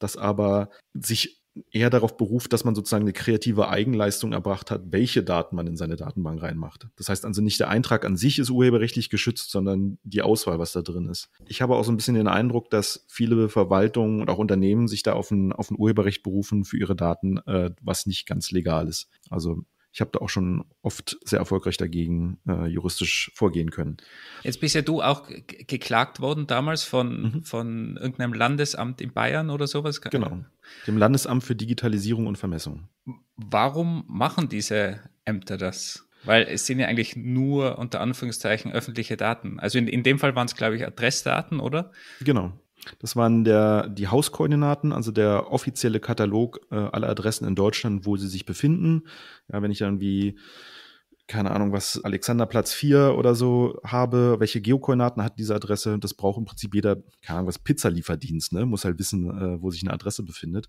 das aber sich eher darauf beruft, dass man sozusagen eine kreative Eigenleistung erbracht hat, welche Daten man in seine Datenbank reinmacht. Das heißt also nicht der Eintrag an sich ist urheberrechtlich geschützt, sondern die Auswahl, was da drin ist. Ich habe auch so ein bisschen den Eindruck, dass viele Verwaltungen und auch Unternehmen sich da auf ein, auf ein Urheberrecht berufen für ihre Daten, äh, was nicht ganz legal ist. Also ich habe da auch schon oft sehr erfolgreich dagegen äh, juristisch vorgehen können. Jetzt bist ja du auch geklagt worden damals von, mhm. von irgendeinem Landesamt in Bayern oder sowas. Genau, dem Landesamt für Digitalisierung und Vermessung. Warum machen diese Ämter das? Weil es sind ja eigentlich nur unter Anführungszeichen öffentliche Daten. Also in, in dem Fall waren es, glaube ich, Adressdaten, oder? Genau. Das waren der, die Hauskoordinaten, also der offizielle Katalog äh, aller Adressen in Deutschland, wo sie sich befinden. Ja, wenn ich dann wie, keine Ahnung, was Alexanderplatz 4 oder so habe, welche Geokoordinaten hat diese Adresse? Das braucht im Prinzip jeder, keine Ahnung, was Pizzalieferdienst, ne? Muss halt wissen, äh, wo sich eine Adresse befindet.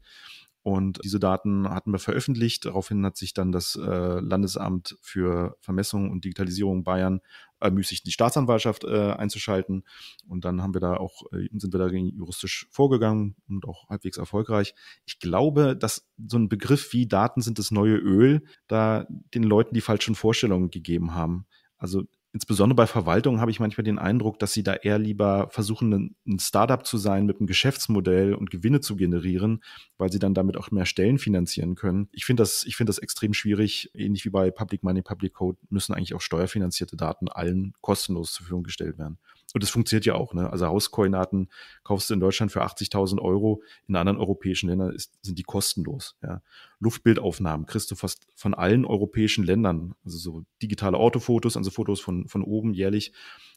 Und diese Daten hatten wir veröffentlicht. Daraufhin hat sich dann das äh, Landesamt für Vermessung und Digitalisierung Bayern ermüßigt, die Staatsanwaltschaft äh, einzuschalten. Und dann haben wir da auch, äh, sind wir dagegen juristisch vorgegangen und auch halbwegs erfolgreich. Ich glaube, dass so ein Begriff wie Daten sind das neue Öl da den Leuten die falschen Vorstellungen gegeben haben. Also insbesondere bei Verwaltungen habe ich manchmal den Eindruck, dass sie da eher lieber versuchen, ein Startup zu sein mit einem Geschäftsmodell und Gewinne zu generieren, weil sie dann damit auch mehr Stellen finanzieren können. Ich finde das, ich finde das extrem schwierig. Ähnlich wie bei Public Money, Public Code müssen eigentlich auch steuerfinanzierte Daten allen kostenlos zur Verfügung gestellt werden. Und das funktioniert ja auch. Ne? Also Hauskoordinaten kaufst du in Deutschland für 80.000 Euro, in anderen europäischen Ländern ist, sind die kostenlos. Ja? Luftbildaufnahmen kriegst du fast von allen europäischen Ländern, also so digitale Autofotos, also Fotos von, von oben jährlich,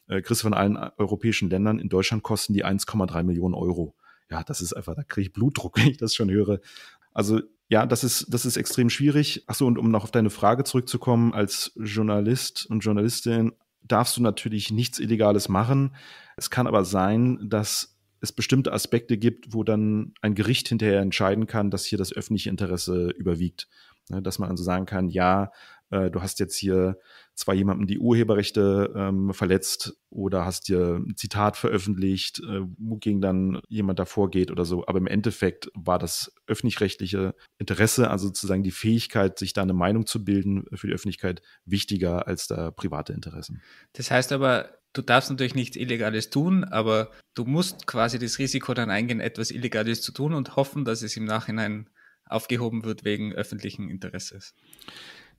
äh, kriegst du von allen äh, europäischen Ländern. In Deutschland kosten die 1,3 Millionen Euro. Ja, das ist einfach, da kriege ich Blutdruck, wenn ich das schon höre. Also ja, das ist, das ist extrem schwierig. Achso, und um noch auf deine Frage zurückzukommen, als Journalist und Journalistin darfst du natürlich nichts Illegales machen. Es kann aber sein, dass es bestimmte Aspekte gibt, wo dann ein Gericht hinterher entscheiden kann, dass hier das öffentliche Interesse überwiegt. Ne, dass man also sagen kann, ja, äh, du hast jetzt hier zwar jemandem die Urheberrechte ähm, verletzt oder hast dir ein Zitat veröffentlicht, äh, wogegen dann jemand davor geht oder so, aber im Endeffekt war das öffentlich-rechtliche Interesse, also sozusagen die Fähigkeit, sich da eine Meinung zu bilden für die Öffentlichkeit, wichtiger als da private Interessen. Das heißt aber, du darfst natürlich nichts Illegales tun, aber du musst quasi das Risiko dann eingehen, etwas Illegales zu tun und hoffen, dass es im Nachhinein aufgehoben wird wegen öffentlichen Interesses.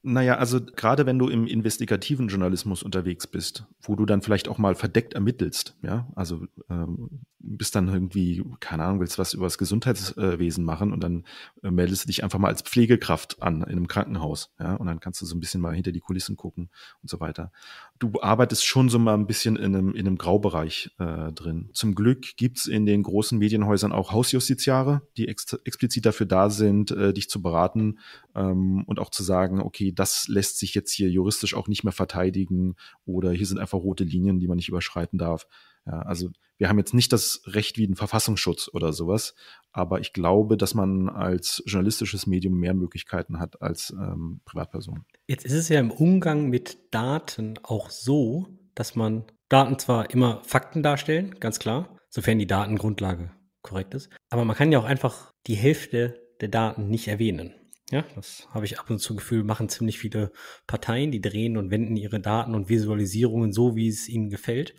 Naja, also gerade wenn du im investigativen Journalismus unterwegs bist, wo du dann vielleicht auch mal verdeckt ermittelst, ja, also ähm, bist dann irgendwie, keine Ahnung, willst was über das Gesundheitswesen machen und dann äh, meldest du dich einfach mal als Pflegekraft an in einem Krankenhaus, ja, und dann kannst du so ein bisschen mal hinter die Kulissen gucken und so weiter du arbeitest schon so mal ein bisschen in einem, in einem Graubereich äh, drin. Zum Glück gibt's in den großen Medienhäusern auch Hausjustiziare, die ex explizit dafür da sind, äh, dich zu beraten ähm, und auch zu sagen, okay, das lässt sich jetzt hier juristisch auch nicht mehr verteidigen oder hier sind einfach rote Linien, die man nicht überschreiten darf. Ja, also wir haben jetzt nicht das Recht wie den Verfassungsschutz oder sowas, aber ich glaube, dass man als journalistisches Medium mehr Möglichkeiten hat als ähm, Privatperson. Jetzt ist es ja im Umgang mit Daten auch so, dass man Daten zwar immer Fakten darstellen, ganz klar, sofern die Datengrundlage korrekt ist, aber man kann ja auch einfach die Hälfte der Daten nicht erwähnen. Ja, das habe ich ab und zu Gefühl, machen ziemlich viele Parteien, die drehen und wenden ihre Daten und Visualisierungen so, wie es ihnen gefällt.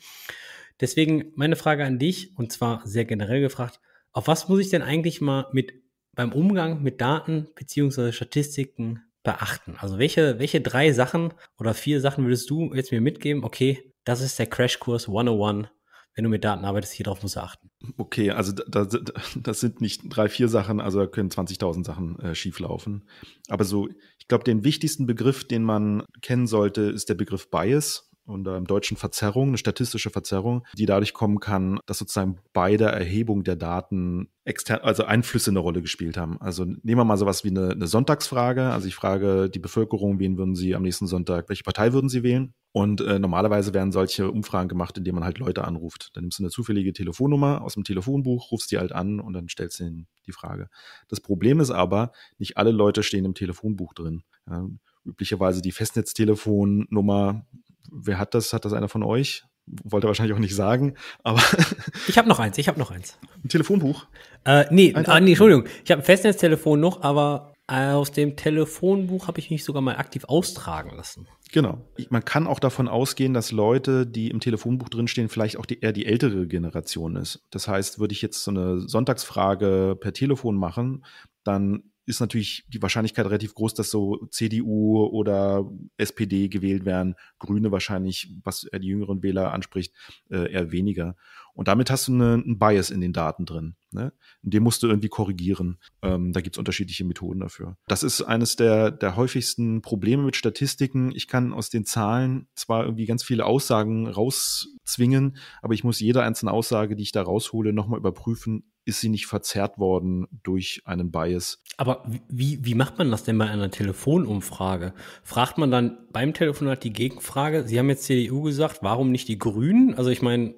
Deswegen meine Frage an dich, und zwar sehr generell gefragt, auf was muss ich denn eigentlich mal mit beim Umgang mit Daten beziehungsweise Statistiken beachten? Also welche, welche drei Sachen oder vier Sachen würdest du jetzt mir mitgeben? Okay, das ist der Crashkurs 101 wenn du mit Daten arbeitest, hier drauf musst du achten. Okay, also das, das sind nicht drei, vier Sachen, also da können 20.000 Sachen äh, schieflaufen. Aber so, ich glaube, den wichtigsten Begriff, den man kennen sollte, ist der Begriff Bias und im Deutschen Verzerrung, eine statistische Verzerrung, die dadurch kommen kann, dass sozusagen bei der Erhebung der Daten extern, also Einflüsse eine Rolle gespielt haben. Also nehmen wir mal sowas wie eine, eine Sonntagsfrage. Also ich frage die Bevölkerung, wen würden sie am nächsten Sonntag, welche Partei würden sie wählen? Und äh, normalerweise werden solche Umfragen gemacht, indem man halt Leute anruft. Dann nimmst du eine zufällige Telefonnummer aus dem Telefonbuch, rufst die halt an und dann stellst du ihnen die Frage. Das Problem ist aber, nicht alle Leute stehen im Telefonbuch drin. Ja, üblicherweise die Festnetztelefonnummer wer hat das? Hat das einer von euch? Wollte wahrscheinlich auch nicht sagen, aber. ich habe noch eins, ich habe noch eins. Ein Telefonbuch? Äh, nee, ein, ah, nee, Entschuldigung. Ich habe ein Festnetztelefon noch, aber äh, aus dem Telefonbuch habe ich mich sogar mal aktiv austragen lassen. Genau. Man kann auch davon ausgehen, dass Leute, die im Telefonbuch drinstehen, vielleicht auch die, eher die ältere Generation ist. Das heißt, würde ich jetzt so eine Sonntagsfrage per Telefon machen, dann ist natürlich die Wahrscheinlichkeit relativ groß, dass so CDU oder SPD gewählt werden, Grüne wahrscheinlich, was die jüngeren Wähler anspricht, äh, eher weniger. Und damit hast du einen Bias in den Daten drin. Ne? Den musst du irgendwie korrigieren. Ähm, da es unterschiedliche Methoden dafür. Das ist eines der, der häufigsten Probleme mit Statistiken. Ich kann aus den Zahlen zwar irgendwie ganz viele Aussagen rauszwingen, aber ich muss jede einzelne Aussage, die ich da raushole, nochmal überprüfen, ist sie nicht verzerrt worden durch einen Bias. Aber wie, wie macht man das denn bei einer Telefonumfrage? Fragt man dann beim Telefonat die Gegenfrage, Sie haben jetzt CDU gesagt, warum nicht die Grünen? Also ich meine,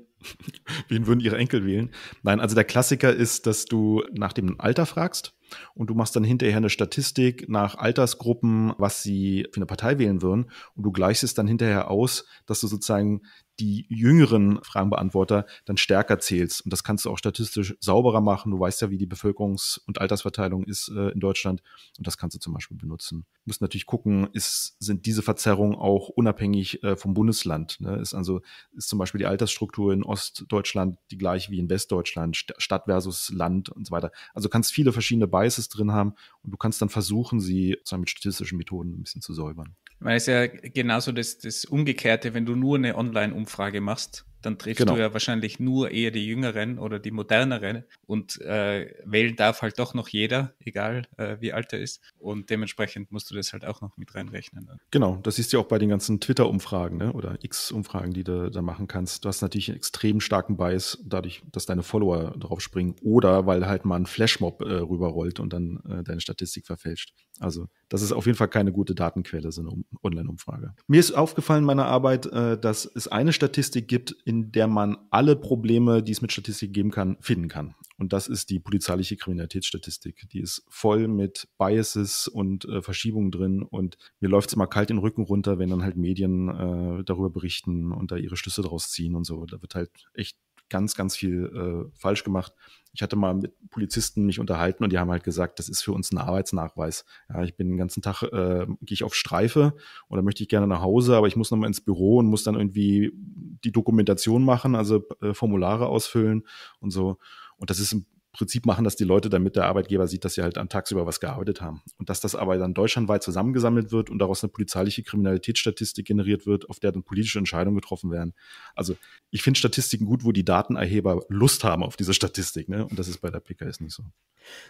Wen würden ihre Enkel wählen? Nein, also der Klassiker ist, dass du nach dem Alter fragst und du machst dann hinterher eine Statistik nach Altersgruppen, was sie für eine Partei wählen würden und du gleichst es dann hinterher aus, dass du sozusagen die jüngeren Fragenbeantworter dann stärker zählst. Und das kannst du auch statistisch sauberer machen. Du weißt ja, wie die Bevölkerungs- und Altersverteilung ist äh, in Deutschland. Und das kannst du zum Beispiel benutzen. Du musst natürlich gucken, ist, sind diese Verzerrungen auch unabhängig äh, vom Bundesland. Ne? Ist also, ist zum Beispiel die Altersstruktur in Ostdeutschland die gleiche wie in Westdeutschland, Stadt versus Land und so weiter. Also kannst viele verschiedene Beispiele Biases drin haben und du kannst dann versuchen, sie mit statistischen Methoden ein bisschen zu säubern. Weil es ja genauso das, das Umgekehrte, wenn du nur eine Online-Umfrage machst, dann triffst genau. du ja wahrscheinlich nur eher die Jüngeren oder die Moderneren und äh, wählen darf halt doch noch jeder, egal äh, wie alt er ist. Und dementsprechend musst du das halt auch noch mit reinrechnen. Genau, das ist ja auch bei den ganzen Twitter-Umfragen ne? oder X-Umfragen, die du da machen kannst. Du hast natürlich einen extrem starken Bias dadurch, dass deine Follower drauf springen oder weil halt mal ein Flashmob äh, rüberrollt und dann äh, deine Statistik verfälscht. Also das ist auf jeden Fall keine gute Datenquelle, so eine um Online-Umfrage. Mir ist aufgefallen in meiner Arbeit, äh, dass es eine Statistik gibt, in in der man alle Probleme, die es mit Statistik geben kann, finden kann. Und das ist die polizeiliche Kriminalitätsstatistik. Die ist voll mit Biases und äh, Verschiebungen drin. Und mir läuft es immer kalt den Rücken runter, wenn dann halt Medien äh, darüber berichten und da ihre Schlüsse draus ziehen und so. Da wird halt echt ganz, ganz viel äh, falsch gemacht. Ich hatte mal mit Polizisten mich unterhalten und die haben halt gesagt, das ist für uns ein Arbeitsnachweis. Ja, ich bin den ganzen Tag, äh, gehe ich auf Streife oder möchte ich gerne nach Hause, aber ich muss nochmal ins Büro und muss dann irgendwie die Dokumentation machen, also äh, Formulare ausfüllen und so. Und das ist im Prinzip machen das die Leute, damit der Arbeitgeber sieht, dass sie halt an tagsüber was gearbeitet haben. Und dass das aber dann deutschlandweit zusammengesammelt wird und daraus eine polizeiliche Kriminalitätsstatistik generiert wird, auf der dann politische Entscheidungen getroffen werden. Also ich finde Statistiken gut, wo die Datenerheber Lust haben auf diese Statistik. Ne? Und das ist bei der PKS nicht so.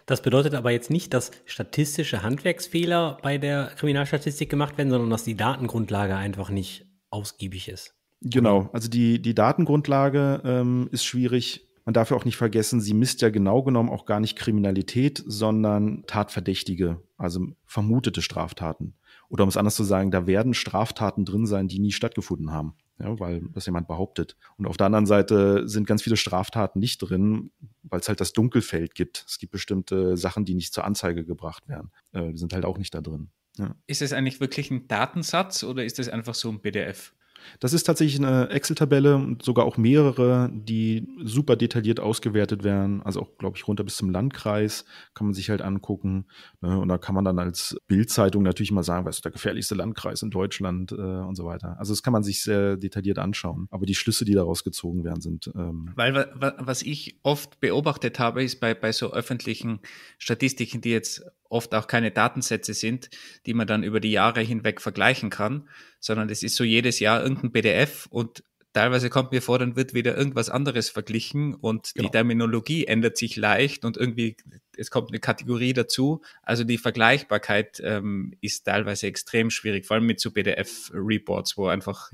Das bedeutet aber jetzt nicht, dass statistische Handwerksfehler bei der Kriminalstatistik gemacht werden, sondern dass die Datengrundlage einfach nicht ausgiebig ist. Genau, also die, die Datengrundlage ähm, ist schwierig man darf ja auch nicht vergessen, sie misst ja genau genommen auch gar nicht Kriminalität, sondern Tatverdächtige, also vermutete Straftaten. Oder um es anders zu sagen, da werden Straftaten drin sein, die nie stattgefunden haben, ja, weil das jemand behauptet. Und auf der anderen Seite sind ganz viele Straftaten nicht drin, weil es halt das Dunkelfeld gibt. Es gibt bestimmte Sachen, die nicht zur Anzeige gebracht werden. Äh, die sind halt auch nicht da drin. Ja. Ist es eigentlich wirklich ein Datensatz oder ist es einfach so ein PDF? Das ist tatsächlich eine Excel-Tabelle und sogar auch mehrere, die super detailliert ausgewertet werden. Also auch, glaube ich, runter bis zum Landkreis kann man sich halt angucken. Ne? Und da kann man dann als Bildzeitung natürlich mal sagen, was ist der gefährlichste Landkreis in Deutschland äh, und so weiter. Also das kann man sich sehr detailliert anschauen. Aber die Schlüsse, die daraus gezogen werden, sind. Ähm Weil was ich oft beobachtet habe, ist bei, bei so öffentlichen Statistiken, die jetzt oft auch keine Datensätze sind, die man dann über die Jahre hinweg vergleichen kann, sondern es ist so jedes Jahr irgendein PDF und teilweise kommt mir vor, dann wird wieder irgendwas anderes verglichen und genau. die Terminologie ändert sich leicht und irgendwie es kommt eine Kategorie dazu. Also die Vergleichbarkeit ähm, ist teilweise extrem schwierig, vor allem mit so PDF-Reports, wo einfach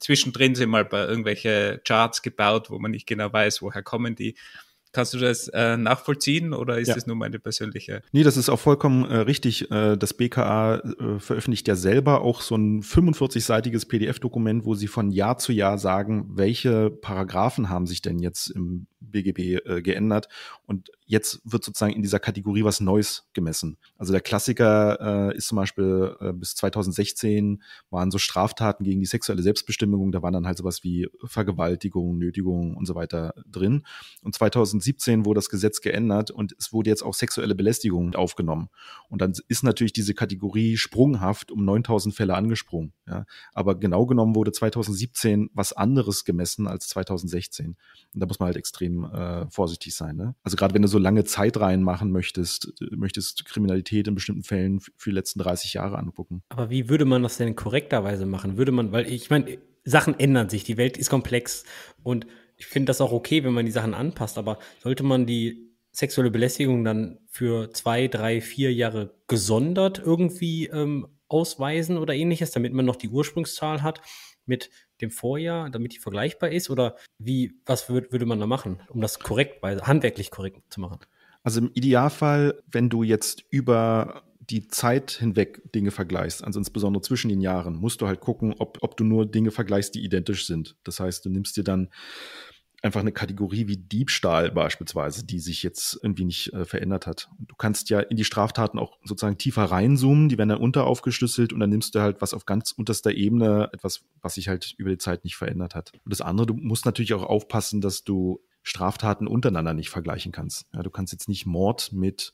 zwischendrin sind mal bei irgendwelche Charts gebaut, wo man nicht genau weiß, woher kommen die. Kannst du das äh, nachvollziehen oder ist ja. das nur meine persönliche? Nee, das ist auch vollkommen äh, richtig. Äh, das BKA äh, veröffentlicht ja selber auch so ein 45-seitiges PDF-Dokument, wo sie von Jahr zu Jahr sagen, welche Paragraphen haben sich denn jetzt im BGB äh, geändert. Und jetzt wird sozusagen in dieser Kategorie was Neues gemessen. Also der Klassiker äh, ist zum Beispiel äh, bis 2016 waren so Straftaten gegen die sexuelle Selbstbestimmung. Da waren dann halt sowas wie Vergewaltigung, Nötigung und so weiter drin. Und 2017 wurde das Gesetz geändert und es wurde jetzt auch sexuelle Belästigung aufgenommen. Und dann ist natürlich diese Kategorie sprunghaft um 9000 Fälle angesprungen. Ja? Aber genau genommen wurde 2017 was anderes gemessen als 2016. Und da muss man halt extrem dem äh, vorsichtig sein. Ne? Also gerade wenn du so lange Zeit reinmachen möchtest, äh, möchtest Kriminalität in bestimmten Fällen für die letzten 30 Jahre angucken. Aber wie würde man das denn korrekterweise machen? Würde man, weil ich meine, Sachen ändern sich, die Welt ist komplex und ich finde das auch okay, wenn man die Sachen anpasst, aber sollte man die sexuelle Belästigung dann für zwei, drei, vier Jahre gesondert irgendwie ähm, ausweisen oder ähnliches, damit man noch die Ursprungszahl hat mit dem Vorjahr, damit die vergleichbar ist? Oder wie, was würd, würde man da machen, um das korrekt, handwerklich korrekt zu machen? Also im Idealfall, wenn du jetzt über die Zeit hinweg Dinge vergleichst, also insbesondere zwischen den Jahren, musst du halt gucken, ob, ob du nur Dinge vergleichst, die identisch sind. Das heißt, du nimmst dir dann einfach eine Kategorie wie Diebstahl beispielsweise, die sich jetzt irgendwie nicht äh, verändert hat. du kannst ja in die Straftaten auch sozusagen tiefer reinzoomen, die werden dann unteraufgeschlüsselt und dann nimmst du halt was auf ganz unterster Ebene, etwas, was sich halt über die Zeit nicht verändert hat. Und das andere, du musst natürlich auch aufpassen, dass du Straftaten untereinander nicht vergleichen kannst. Ja, du kannst jetzt nicht Mord mit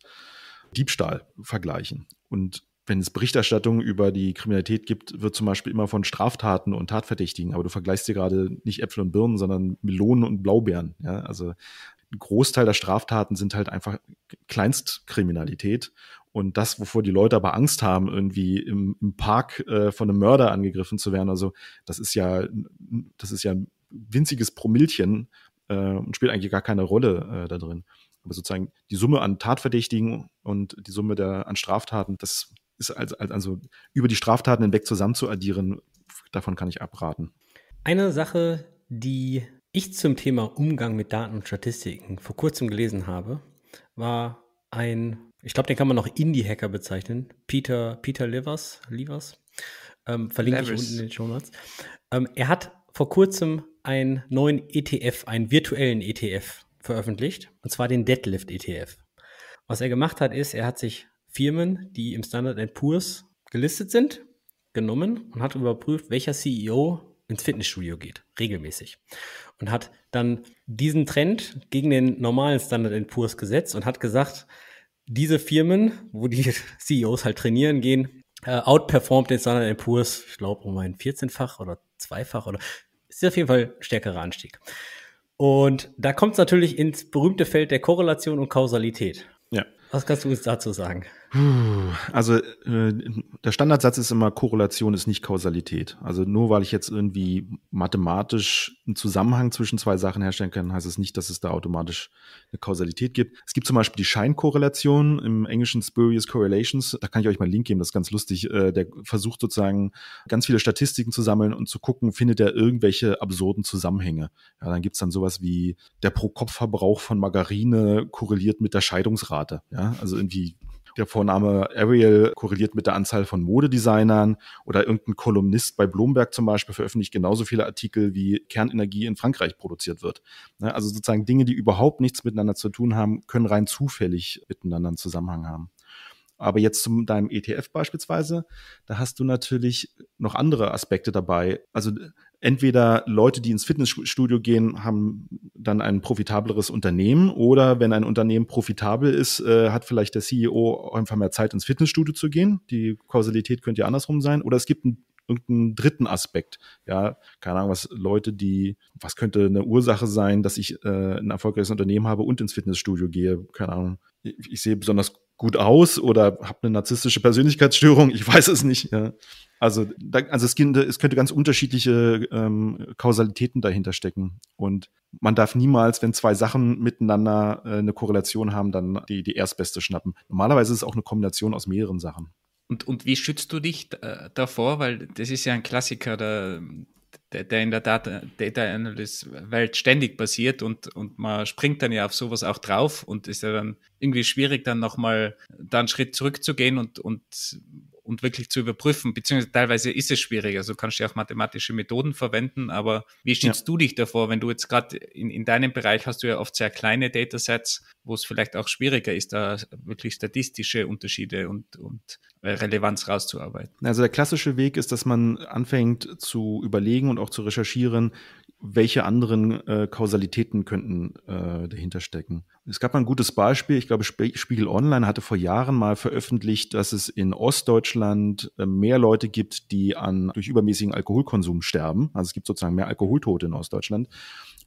Diebstahl vergleichen. Und wenn es Berichterstattung über die Kriminalität gibt, wird zum Beispiel immer von Straftaten und Tatverdächtigen, aber du vergleichst dir gerade nicht Äpfel und Birnen, sondern Melonen und Blaubeeren. Ja? Also ein Großteil der Straftaten sind halt einfach Kleinstkriminalität. Und das, wovor die Leute aber Angst haben, irgendwie im, im Park äh, von einem Mörder angegriffen zu werden, also das ist ja, das ist ja ein winziges Promillchen äh, und spielt eigentlich gar keine Rolle äh, da drin. Aber sozusagen die Summe an Tatverdächtigen und die Summe der, an Straftaten, das ist also, also über die Straftaten hinweg zusammen zu addieren, davon kann ich abraten. Eine Sache, die ich zum Thema Umgang mit Daten und Statistiken vor kurzem gelesen habe, war ein, ich glaube, den kann man noch Indie-Hacker bezeichnen, Peter, Peter Livers, Livers, ähm, verlinke Levis. ich unten in den Show Notes. Ähm, er hat vor kurzem einen neuen ETF, einen virtuellen ETF veröffentlicht, und zwar den Deadlift ETF. Was er gemacht hat, ist, er hat sich Firmen, die im Standard Poor's gelistet sind, genommen und hat überprüft, welcher CEO ins Fitnessstudio geht, regelmäßig. Und hat dann diesen Trend gegen den normalen Standard Poor's gesetzt und hat gesagt, diese Firmen, wo die CEOs halt trainieren gehen, äh, outperformt den Standard Poor's, ich glaube, um ein 14-fach oder zweifach oder ist auf jeden Fall stärkerer Anstieg. Und da kommt es natürlich ins berühmte Feld der Korrelation und Kausalität. Ja. Was kannst du uns dazu sagen? Also äh, der Standardsatz ist immer, Korrelation ist nicht Kausalität. Also nur weil ich jetzt irgendwie mathematisch einen Zusammenhang zwischen zwei Sachen herstellen kann, heißt es das nicht, dass es da automatisch eine Kausalität gibt. Es gibt zum Beispiel die Scheinkorrelation im englischen Spurious Correlations. Da kann ich euch mal einen Link geben, das ist ganz lustig. Äh, der versucht sozusagen ganz viele Statistiken zu sammeln und zu gucken, findet er irgendwelche absurden Zusammenhänge. Ja, dann es dann sowas wie der Pro-Kopf-Verbrauch von Margarine korreliert mit der Scheidungsrate. Ja, also irgendwie der Vorname Ariel korreliert mit der Anzahl von Modedesignern oder irgendein Kolumnist bei Bloomberg zum Beispiel veröffentlicht genauso viele Artikel, wie Kernenergie in Frankreich produziert wird. Ne, also sozusagen Dinge, die überhaupt nichts miteinander zu tun haben, können rein zufällig miteinander einen Zusammenhang haben. Aber jetzt zu deinem ETF beispielsweise, da hast du natürlich noch andere Aspekte dabei. Also entweder Leute, die ins Fitnessstudio gehen, haben dann ein profitableres Unternehmen oder wenn ein Unternehmen profitabel ist, äh, hat vielleicht der CEO einfach mehr Zeit ins Fitnessstudio zu gehen. Die Kausalität könnte ja andersrum sein. Oder es gibt einen, irgendeinen dritten Aspekt. Ja, keine Ahnung, was Leute, die, was könnte eine Ursache sein, dass ich äh, ein erfolgreiches Unternehmen habe und ins Fitnessstudio gehe? Keine Ahnung. Ich, ich sehe besonders gut aus oder habe eine narzisstische Persönlichkeitsstörung. Ich weiß es nicht. Ja. Also, da, also es, könnte, es könnte ganz unterschiedliche ähm, Kausalitäten dahinter stecken. Und man darf niemals, wenn zwei Sachen miteinander äh, eine Korrelation haben, dann die, die erstbeste schnappen. Normalerweise ist es auch eine Kombination aus mehreren Sachen. Und, und wie schützt du dich äh, davor? Weil das ist ja ein Klassiker der, der, der in der Data, Data Analyst Welt ständig passiert und, und man springt dann ja auf sowas auch drauf und ist ja dann irgendwie schwierig, dann nochmal da einen Schritt zurückzugehen und, und und wirklich zu überprüfen, beziehungsweise teilweise ist es schwierig. also kannst du ja auch mathematische Methoden verwenden, aber wie stellst ja. du dich davor, wenn du jetzt gerade in, in deinem Bereich hast du ja oft sehr kleine Datasets, wo es vielleicht auch schwieriger ist, da wirklich statistische Unterschiede und, und äh, Relevanz rauszuarbeiten? Also der klassische Weg ist, dass man anfängt zu überlegen und auch zu recherchieren, welche anderen äh, Kausalitäten könnten äh, dahinter stecken. Es gab mal ein gutes Beispiel, ich glaube, Spiegel Online hatte vor Jahren mal veröffentlicht, dass es in Ostdeutschland äh, mehr Leute gibt, die an durch übermäßigen Alkoholkonsum sterben. Also es gibt sozusagen mehr Alkoholtote in Ostdeutschland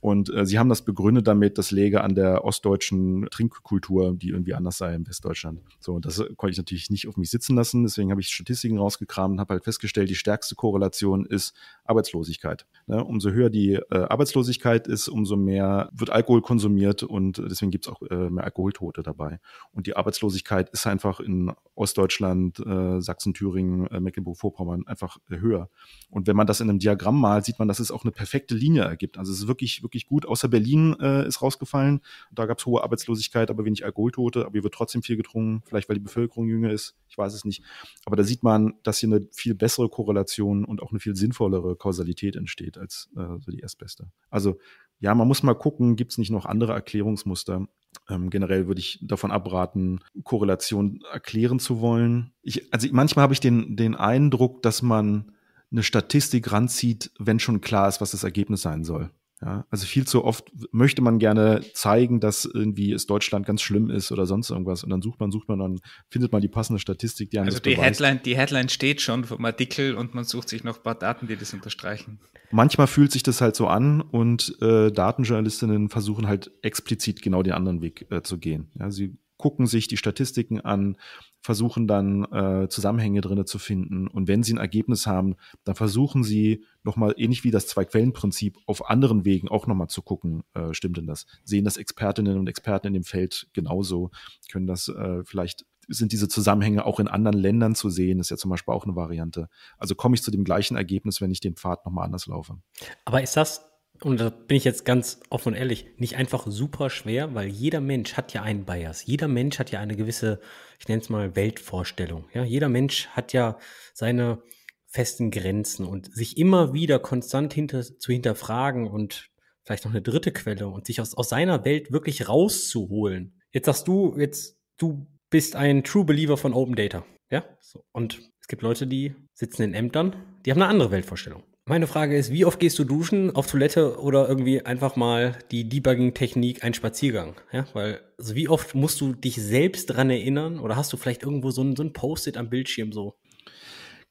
und äh, sie haben das begründet damit, das läge an der ostdeutschen Trinkkultur, die irgendwie anders sei in Westdeutschland. So, das äh, konnte ich natürlich nicht auf mich sitzen lassen. Deswegen habe ich Statistiken rausgekramt und habe halt festgestellt, die stärkste Korrelation ist Arbeitslosigkeit. Ne? Umso höher die äh, Arbeitslosigkeit ist, umso mehr wird Alkohol konsumiert und äh, deswegen gibt es auch äh, mehr Alkoholtote dabei. Und die Arbeitslosigkeit ist einfach in Ostdeutschland, äh, Sachsen, Thüringen, äh, Mecklenburg-Vorpommern einfach höher. Und wenn man das in einem Diagramm malt, sieht man, dass es auch eine perfekte Linie ergibt. Also es ist wirklich, wirklich gut. Außer Berlin äh, ist rausgefallen. Da gab es hohe Arbeitslosigkeit, aber wenig Alkoholtote. Aber hier wird trotzdem viel getrunken. Vielleicht, weil die Bevölkerung jünger ist. Ich weiß es nicht. Aber da sieht man, dass hier eine viel bessere Korrelation und auch eine viel sinnvollere Kausalität entsteht als äh, so die erstbeste. Also ja, man muss mal gucken, gibt es nicht noch andere Erklärungsmuster ähm, generell würde ich davon abraten, Korrelation erklären zu wollen. Ich, also manchmal habe ich den, den Eindruck, dass man eine Statistik ranzieht, wenn schon klar ist, was das Ergebnis sein soll. Ja, also viel zu oft möchte man gerne zeigen, dass irgendwie es Deutschland ganz schlimm ist oder sonst irgendwas. Und dann sucht man, sucht man, dann findet man die passende Statistik, die einem also die beweist. Headline, die Headline steht schon vom Artikel und man sucht sich noch ein paar Daten, die das unterstreichen. Manchmal fühlt sich das halt so an und äh, Datenjournalistinnen versuchen halt explizit genau den anderen Weg äh, zu gehen. Ja, sie gucken sich die Statistiken an, versuchen dann äh, Zusammenhänge drinne zu finden. Und wenn sie ein Ergebnis haben, dann versuchen sie nochmal, ähnlich wie das Zwei-Quellen-Prinzip, auf anderen Wegen auch nochmal zu gucken, äh, stimmt denn das? Sehen das Expertinnen und Experten in dem Feld genauso? Können das äh, vielleicht, sind diese Zusammenhänge auch in anderen Ländern zu sehen? Ist ja zum Beispiel auch eine Variante. Also komme ich zu dem gleichen Ergebnis, wenn ich den Pfad nochmal anders laufe. Aber ist das und da bin ich jetzt ganz offen und ehrlich, nicht einfach super schwer, weil jeder Mensch hat ja einen Bias. Jeder Mensch hat ja eine gewisse, ich nenne es mal Weltvorstellung. Ja, jeder Mensch hat ja seine festen Grenzen und sich immer wieder konstant hinter, zu hinterfragen und vielleicht noch eine dritte Quelle und sich aus, aus seiner Welt wirklich rauszuholen. Jetzt sagst du, jetzt du bist ein True Believer von Open Data. Ja, so. und es gibt Leute, die sitzen in Ämtern, die haben eine andere Weltvorstellung. Meine Frage ist, wie oft gehst du duschen, auf Toilette oder irgendwie einfach mal die Debugging-Technik, ein Spaziergang? Ja, weil also wie oft musst du dich selbst dran erinnern oder hast du vielleicht irgendwo so ein, so ein Post-it am Bildschirm so?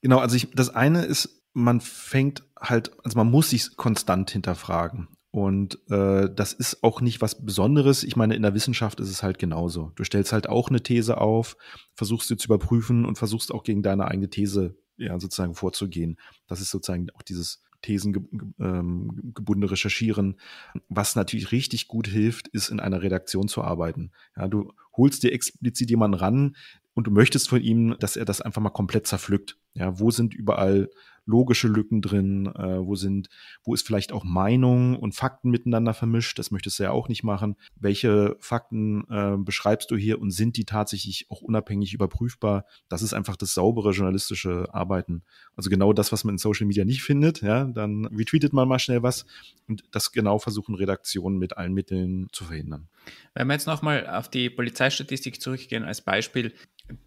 Genau, also ich, das eine ist, man fängt halt, also man muss sich konstant hinterfragen. Und äh, das ist auch nicht was Besonderes. Ich meine, in der Wissenschaft ist es halt genauso. Du stellst halt auch eine These auf, versuchst sie zu überprüfen und versuchst auch gegen deine eigene These ja, sozusagen vorzugehen. Das ist sozusagen auch dieses thesengebundene ähm, Recherchieren. Was natürlich richtig gut hilft, ist in einer Redaktion zu arbeiten. Ja, du holst dir explizit jemanden ran und du möchtest von ihm, dass er das einfach mal komplett zerpflückt. Ja, wo sind überall logische Lücken drin? Äh, wo sind, wo ist vielleicht auch Meinung und Fakten miteinander vermischt? Das möchtest du ja auch nicht machen. Welche Fakten äh, beschreibst du hier und sind die tatsächlich auch unabhängig überprüfbar? Das ist einfach das saubere journalistische Arbeiten. Also genau das, was man in Social Media nicht findet, ja, dann retweetet man mal schnell was und das genau versuchen Redaktionen mit allen Mitteln zu verhindern. Wenn wir jetzt nochmal auf die Polizeistatistik zurückgehen als Beispiel,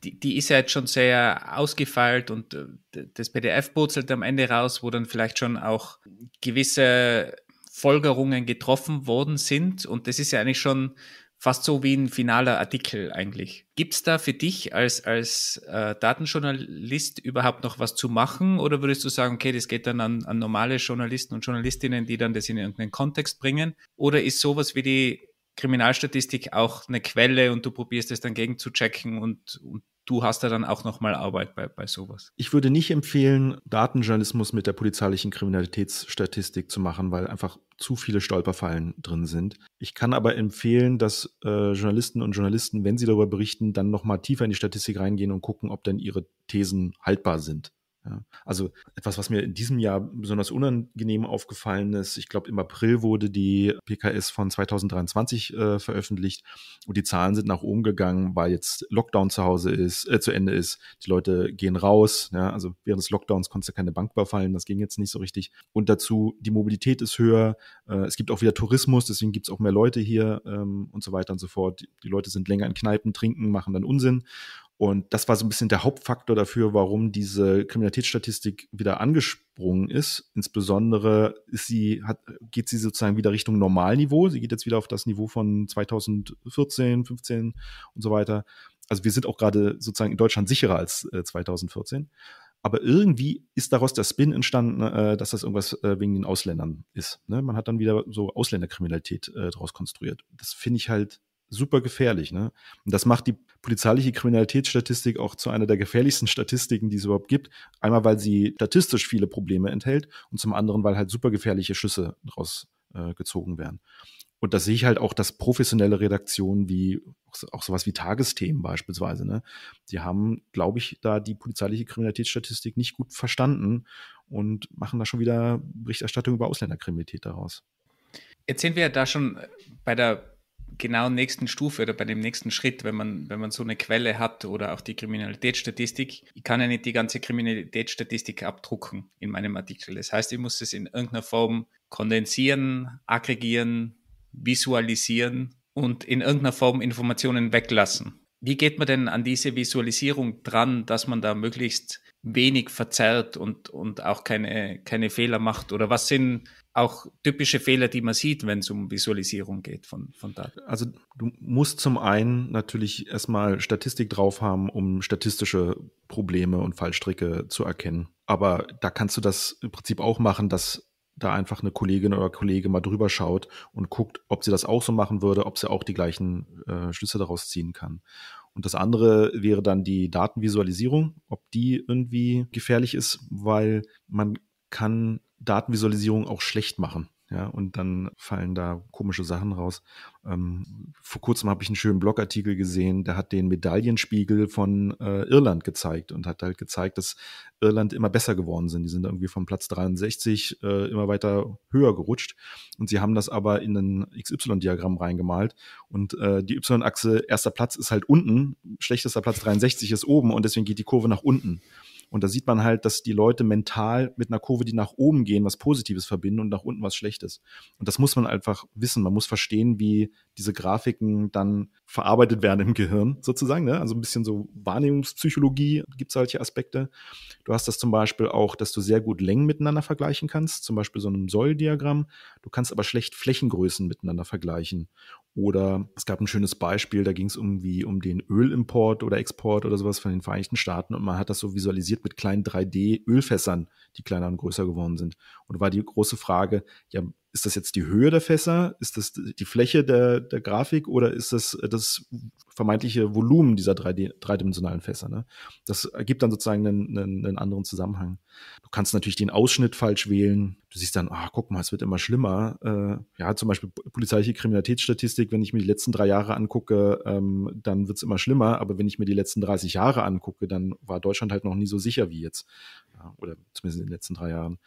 die, die ist ja jetzt schon sehr ausgefeilt und äh, das PDF purzelt am Ende raus, wo dann vielleicht schon auch gewisse Folgerungen getroffen worden sind. Und das ist ja eigentlich schon fast so wie ein finaler Artikel eigentlich. Gibt es da für dich als, als äh, Datenjournalist überhaupt noch was zu machen oder würdest du sagen, okay, das geht dann an, an normale Journalisten und Journalistinnen, die dann das in irgendeinen Kontext bringen? Oder ist sowas wie die Kriminalstatistik auch eine Quelle und du probierst es dann gegen zu checken und, und du hast da dann auch nochmal Arbeit bei, bei sowas. Ich würde nicht empfehlen, Datenjournalismus mit der polizeilichen Kriminalitätsstatistik zu machen, weil einfach zu viele Stolperfallen drin sind. Ich kann aber empfehlen, dass äh, Journalisten und Journalisten, wenn sie darüber berichten, dann nochmal tiefer in die Statistik reingehen und gucken, ob denn ihre Thesen haltbar sind. Ja, also etwas, was mir in diesem Jahr besonders unangenehm aufgefallen ist, ich glaube, im April wurde die PKS von 2023 äh, veröffentlicht und die Zahlen sind nach oben gegangen, weil jetzt Lockdown zu Hause ist, äh, zu Ende ist, die Leute gehen raus, ja, also während des Lockdowns konntest du keine Bank überfallen, das ging jetzt nicht so richtig. Und dazu, die Mobilität ist höher, äh, es gibt auch wieder Tourismus, deswegen gibt es auch mehr Leute hier ähm, und so weiter und so fort. Die, die Leute sind länger in Kneipen, trinken, machen dann Unsinn und das war so ein bisschen der Hauptfaktor dafür, warum diese Kriminalitätsstatistik wieder angesprungen ist. Insbesondere ist sie, hat, geht sie sozusagen wieder Richtung Normalniveau. Sie geht jetzt wieder auf das Niveau von 2014, 15 und so weiter. Also wir sind auch gerade sozusagen in Deutschland sicherer als äh, 2014. Aber irgendwie ist daraus der Spin entstanden, äh, dass das irgendwas äh, wegen den Ausländern ist. Ne? Man hat dann wieder so Ausländerkriminalität äh, daraus konstruiert. Das finde ich halt super gefährlich. Ne? Und das macht die polizeiliche Kriminalitätsstatistik auch zu einer der gefährlichsten Statistiken, die es überhaupt gibt. Einmal, weil sie statistisch viele Probleme enthält und zum anderen, weil halt super gefährliche Schüsse daraus äh, gezogen werden. Und das sehe ich halt auch, dass professionelle Redaktionen wie auch sowas wie Tagesthemen beispielsweise, ne, die haben, glaube ich, da die polizeiliche Kriminalitätsstatistik nicht gut verstanden und machen da schon wieder Berichterstattung über Ausländerkriminalität daraus. Jetzt sind wir da schon äh, bei der genau nächsten Stufe oder bei dem nächsten Schritt, wenn man, wenn man so eine Quelle hat oder auch die Kriminalitätsstatistik. Ich kann ja nicht die ganze Kriminalitätsstatistik abdrucken in meinem Artikel. Das heißt, ich muss es in irgendeiner Form kondensieren, aggregieren, visualisieren und in irgendeiner Form Informationen weglassen. Wie geht man denn an diese Visualisierung dran, dass man da möglichst wenig verzerrt und, und auch keine, keine Fehler macht? Oder was sind auch typische Fehler, die man sieht, wenn es um Visualisierung geht von, von Daten? Also du musst zum einen natürlich erstmal Statistik drauf haben, um statistische Probleme und Fallstricke zu erkennen. Aber da kannst du das im Prinzip auch machen, dass da einfach eine Kollegin oder Kollege mal drüber schaut und guckt, ob sie das auch so machen würde, ob sie auch die gleichen äh, Schlüsse daraus ziehen kann. Und das andere wäre dann die Datenvisualisierung, ob die irgendwie gefährlich ist, weil man kann Datenvisualisierung auch schlecht machen. Ja, und dann fallen da komische Sachen raus. Ähm, vor kurzem habe ich einen schönen Blogartikel gesehen, der hat den Medaillenspiegel von äh, Irland gezeigt und hat halt gezeigt, dass Irland immer besser geworden sind. Die sind irgendwie vom Platz 63 äh, immer weiter höher gerutscht und sie haben das aber in ein XY-Diagramm reingemalt und äh, die Y-Achse erster Platz ist halt unten, schlechtester Platz 63 ist oben und deswegen geht die Kurve nach unten. Und da sieht man halt, dass die Leute mental mit einer Kurve, die nach oben gehen, was Positives verbinden und nach unten was Schlechtes. Und das muss man einfach wissen. Man muss verstehen, wie diese Grafiken dann verarbeitet werden im Gehirn sozusagen. Ne? Also ein bisschen so Wahrnehmungspsychologie gibt solche Aspekte. Du hast das zum Beispiel auch, dass du sehr gut Längen miteinander vergleichen kannst, zum Beispiel so einem Säulendiagramm. Du kannst aber schlecht Flächengrößen miteinander vergleichen. Oder es gab ein schönes Beispiel, da ging es irgendwie um den Ölimport oder Export oder sowas von den Vereinigten Staaten und man hat das so visualisiert Plastik mit kleinen 3D-Ölfässern, die kleiner und größer geworden sind. Und war die große Frage, ja, ist das jetzt die Höhe der Fässer? Ist das die Fläche der, der Grafik oder ist das das vermeintliche Volumen dieser 3D, dreidimensionalen Fässer? Ne? Das ergibt dann sozusagen einen, einen, einen, anderen Zusammenhang. Du kannst natürlich den Ausschnitt falsch wählen. Du siehst dann, ah, guck mal, es wird immer schlimmer. Äh, ja, zum Beispiel polizeiliche Kriminalitätsstatistik, wenn ich mir die letzten drei Jahre angucke, ähm, dann wird es immer schlimmer. Aber wenn ich mir die letzten 30 Jahre angucke, dann war Deutschland halt noch nie so sicher wie jetzt. Ja, oder zumindest in den letzten drei Jahren.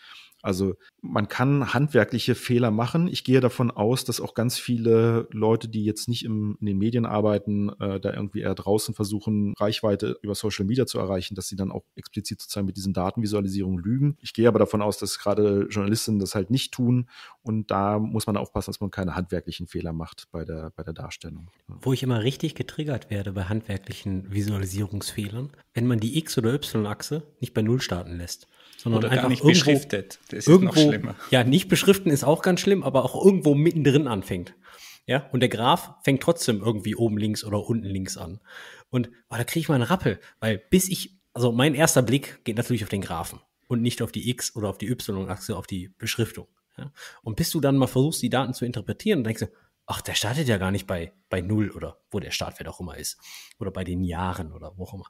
Also man kann handwerkliche Fehler machen. Ich gehe davon aus, dass auch ganz viele Leute, die jetzt nicht im, in den Medien arbeiten, äh, da irgendwie eher draußen versuchen, Reichweite über Social Media zu erreichen, dass sie dann auch explizit sozusagen mit diesen Datenvisualisierungen lügen. Ich gehe aber davon aus, dass gerade Journalistinnen das halt nicht tun. Und da muss man aufpassen, dass man keine handwerklichen Fehler macht bei der, bei der Darstellung. Wo ich immer richtig getriggert werde bei handwerklichen Visualisierungsfehlern, wenn man die X- oder Y-Achse nicht bei Null starten lässt sondern Oder einfach gar nicht irgendwo, beschriftet. Das irgendwo, noch schlimmer. Ja, nicht beschriften ist auch ganz schlimm, aber auch irgendwo mittendrin anfängt. Ja, und der Graph fängt trotzdem irgendwie oben links oder unten links an. Und oh, da kriege ich mal einen Rappel, weil bis ich, also mein erster Blick geht natürlich auf den Graphen und nicht auf die X- oder auf die Y-Achse, auf die Beschriftung. Ja? Und bis du dann mal versuchst, die Daten zu interpretieren, denkst du, ach, der startet ja gar nicht bei, bei Null oder wo der Startwert auch immer ist. Oder bei den Jahren oder wo auch immer.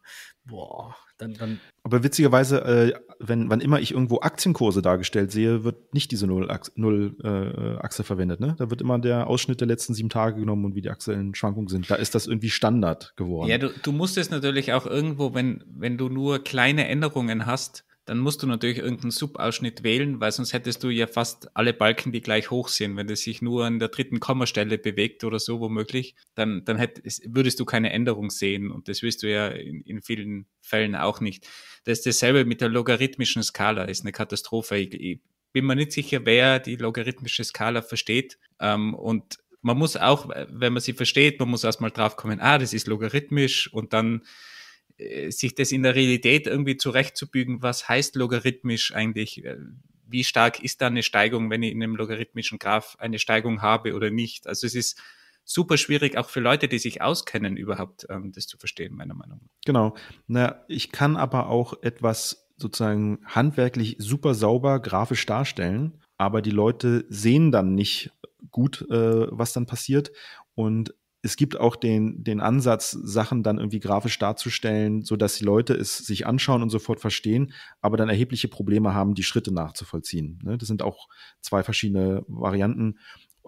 Boah, dann. dann Aber witzigerweise, äh, wenn, wann immer ich irgendwo Aktienkurse dargestellt sehe, wird nicht diese Null-Achse Null, äh, verwendet. Ne? Da wird immer der Ausschnitt der letzten sieben Tage genommen und wie die aktuellen Schwankungen sind. Da ist das irgendwie Standard geworden. Ja, du, du musst es natürlich auch irgendwo, wenn, wenn du nur kleine Änderungen hast, dann musst du natürlich irgendeinen Subausschnitt wählen, weil sonst hättest du ja fast alle Balken, die gleich hoch sind. Wenn das sich nur an der dritten Kommastelle bewegt oder so womöglich, dann, dann hättest, würdest du keine Änderung sehen und das willst du ja in, in vielen Fällen auch nicht. Das ist dasselbe mit der logarithmischen Skala, ist eine Katastrophe. Ich, ich bin mir nicht sicher, wer die logarithmische Skala versteht ähm, und man muss auch, wenn man sie versteht, man muss erstmal draufkommen, ah, das ist logarithmisch und dann äh, sich das in der Realität irgendwie zurechtzubügen, was heißt logarithmisch eigentlich? Äh, wie stark ist da eine Steigung, wenn ich in einem logarithmischen Graph eine Steigung habe oder nicht? Also es ist super schwierig, auch für Leute, die sich auskennen, überhaupt ähm, das zu verstehen, meiner Meinung nach. Genau. Naja, ich kann aber auch etwas sozusagen handwerklich super sauber grafisch darstellen, aber die Leute sehen dann nicht gut, äh, was dann passiert. Und es gibt auch den, den Ansatz, Sachen dann irgendwie grafisch darzustellen, so dass die Leute es sich anschauen und sofort verstehen, aber dann erhebliche Probleme haben, die Schritte nachzuvollziehen. Ne? Das sind auch zwei verschiedene Varianten.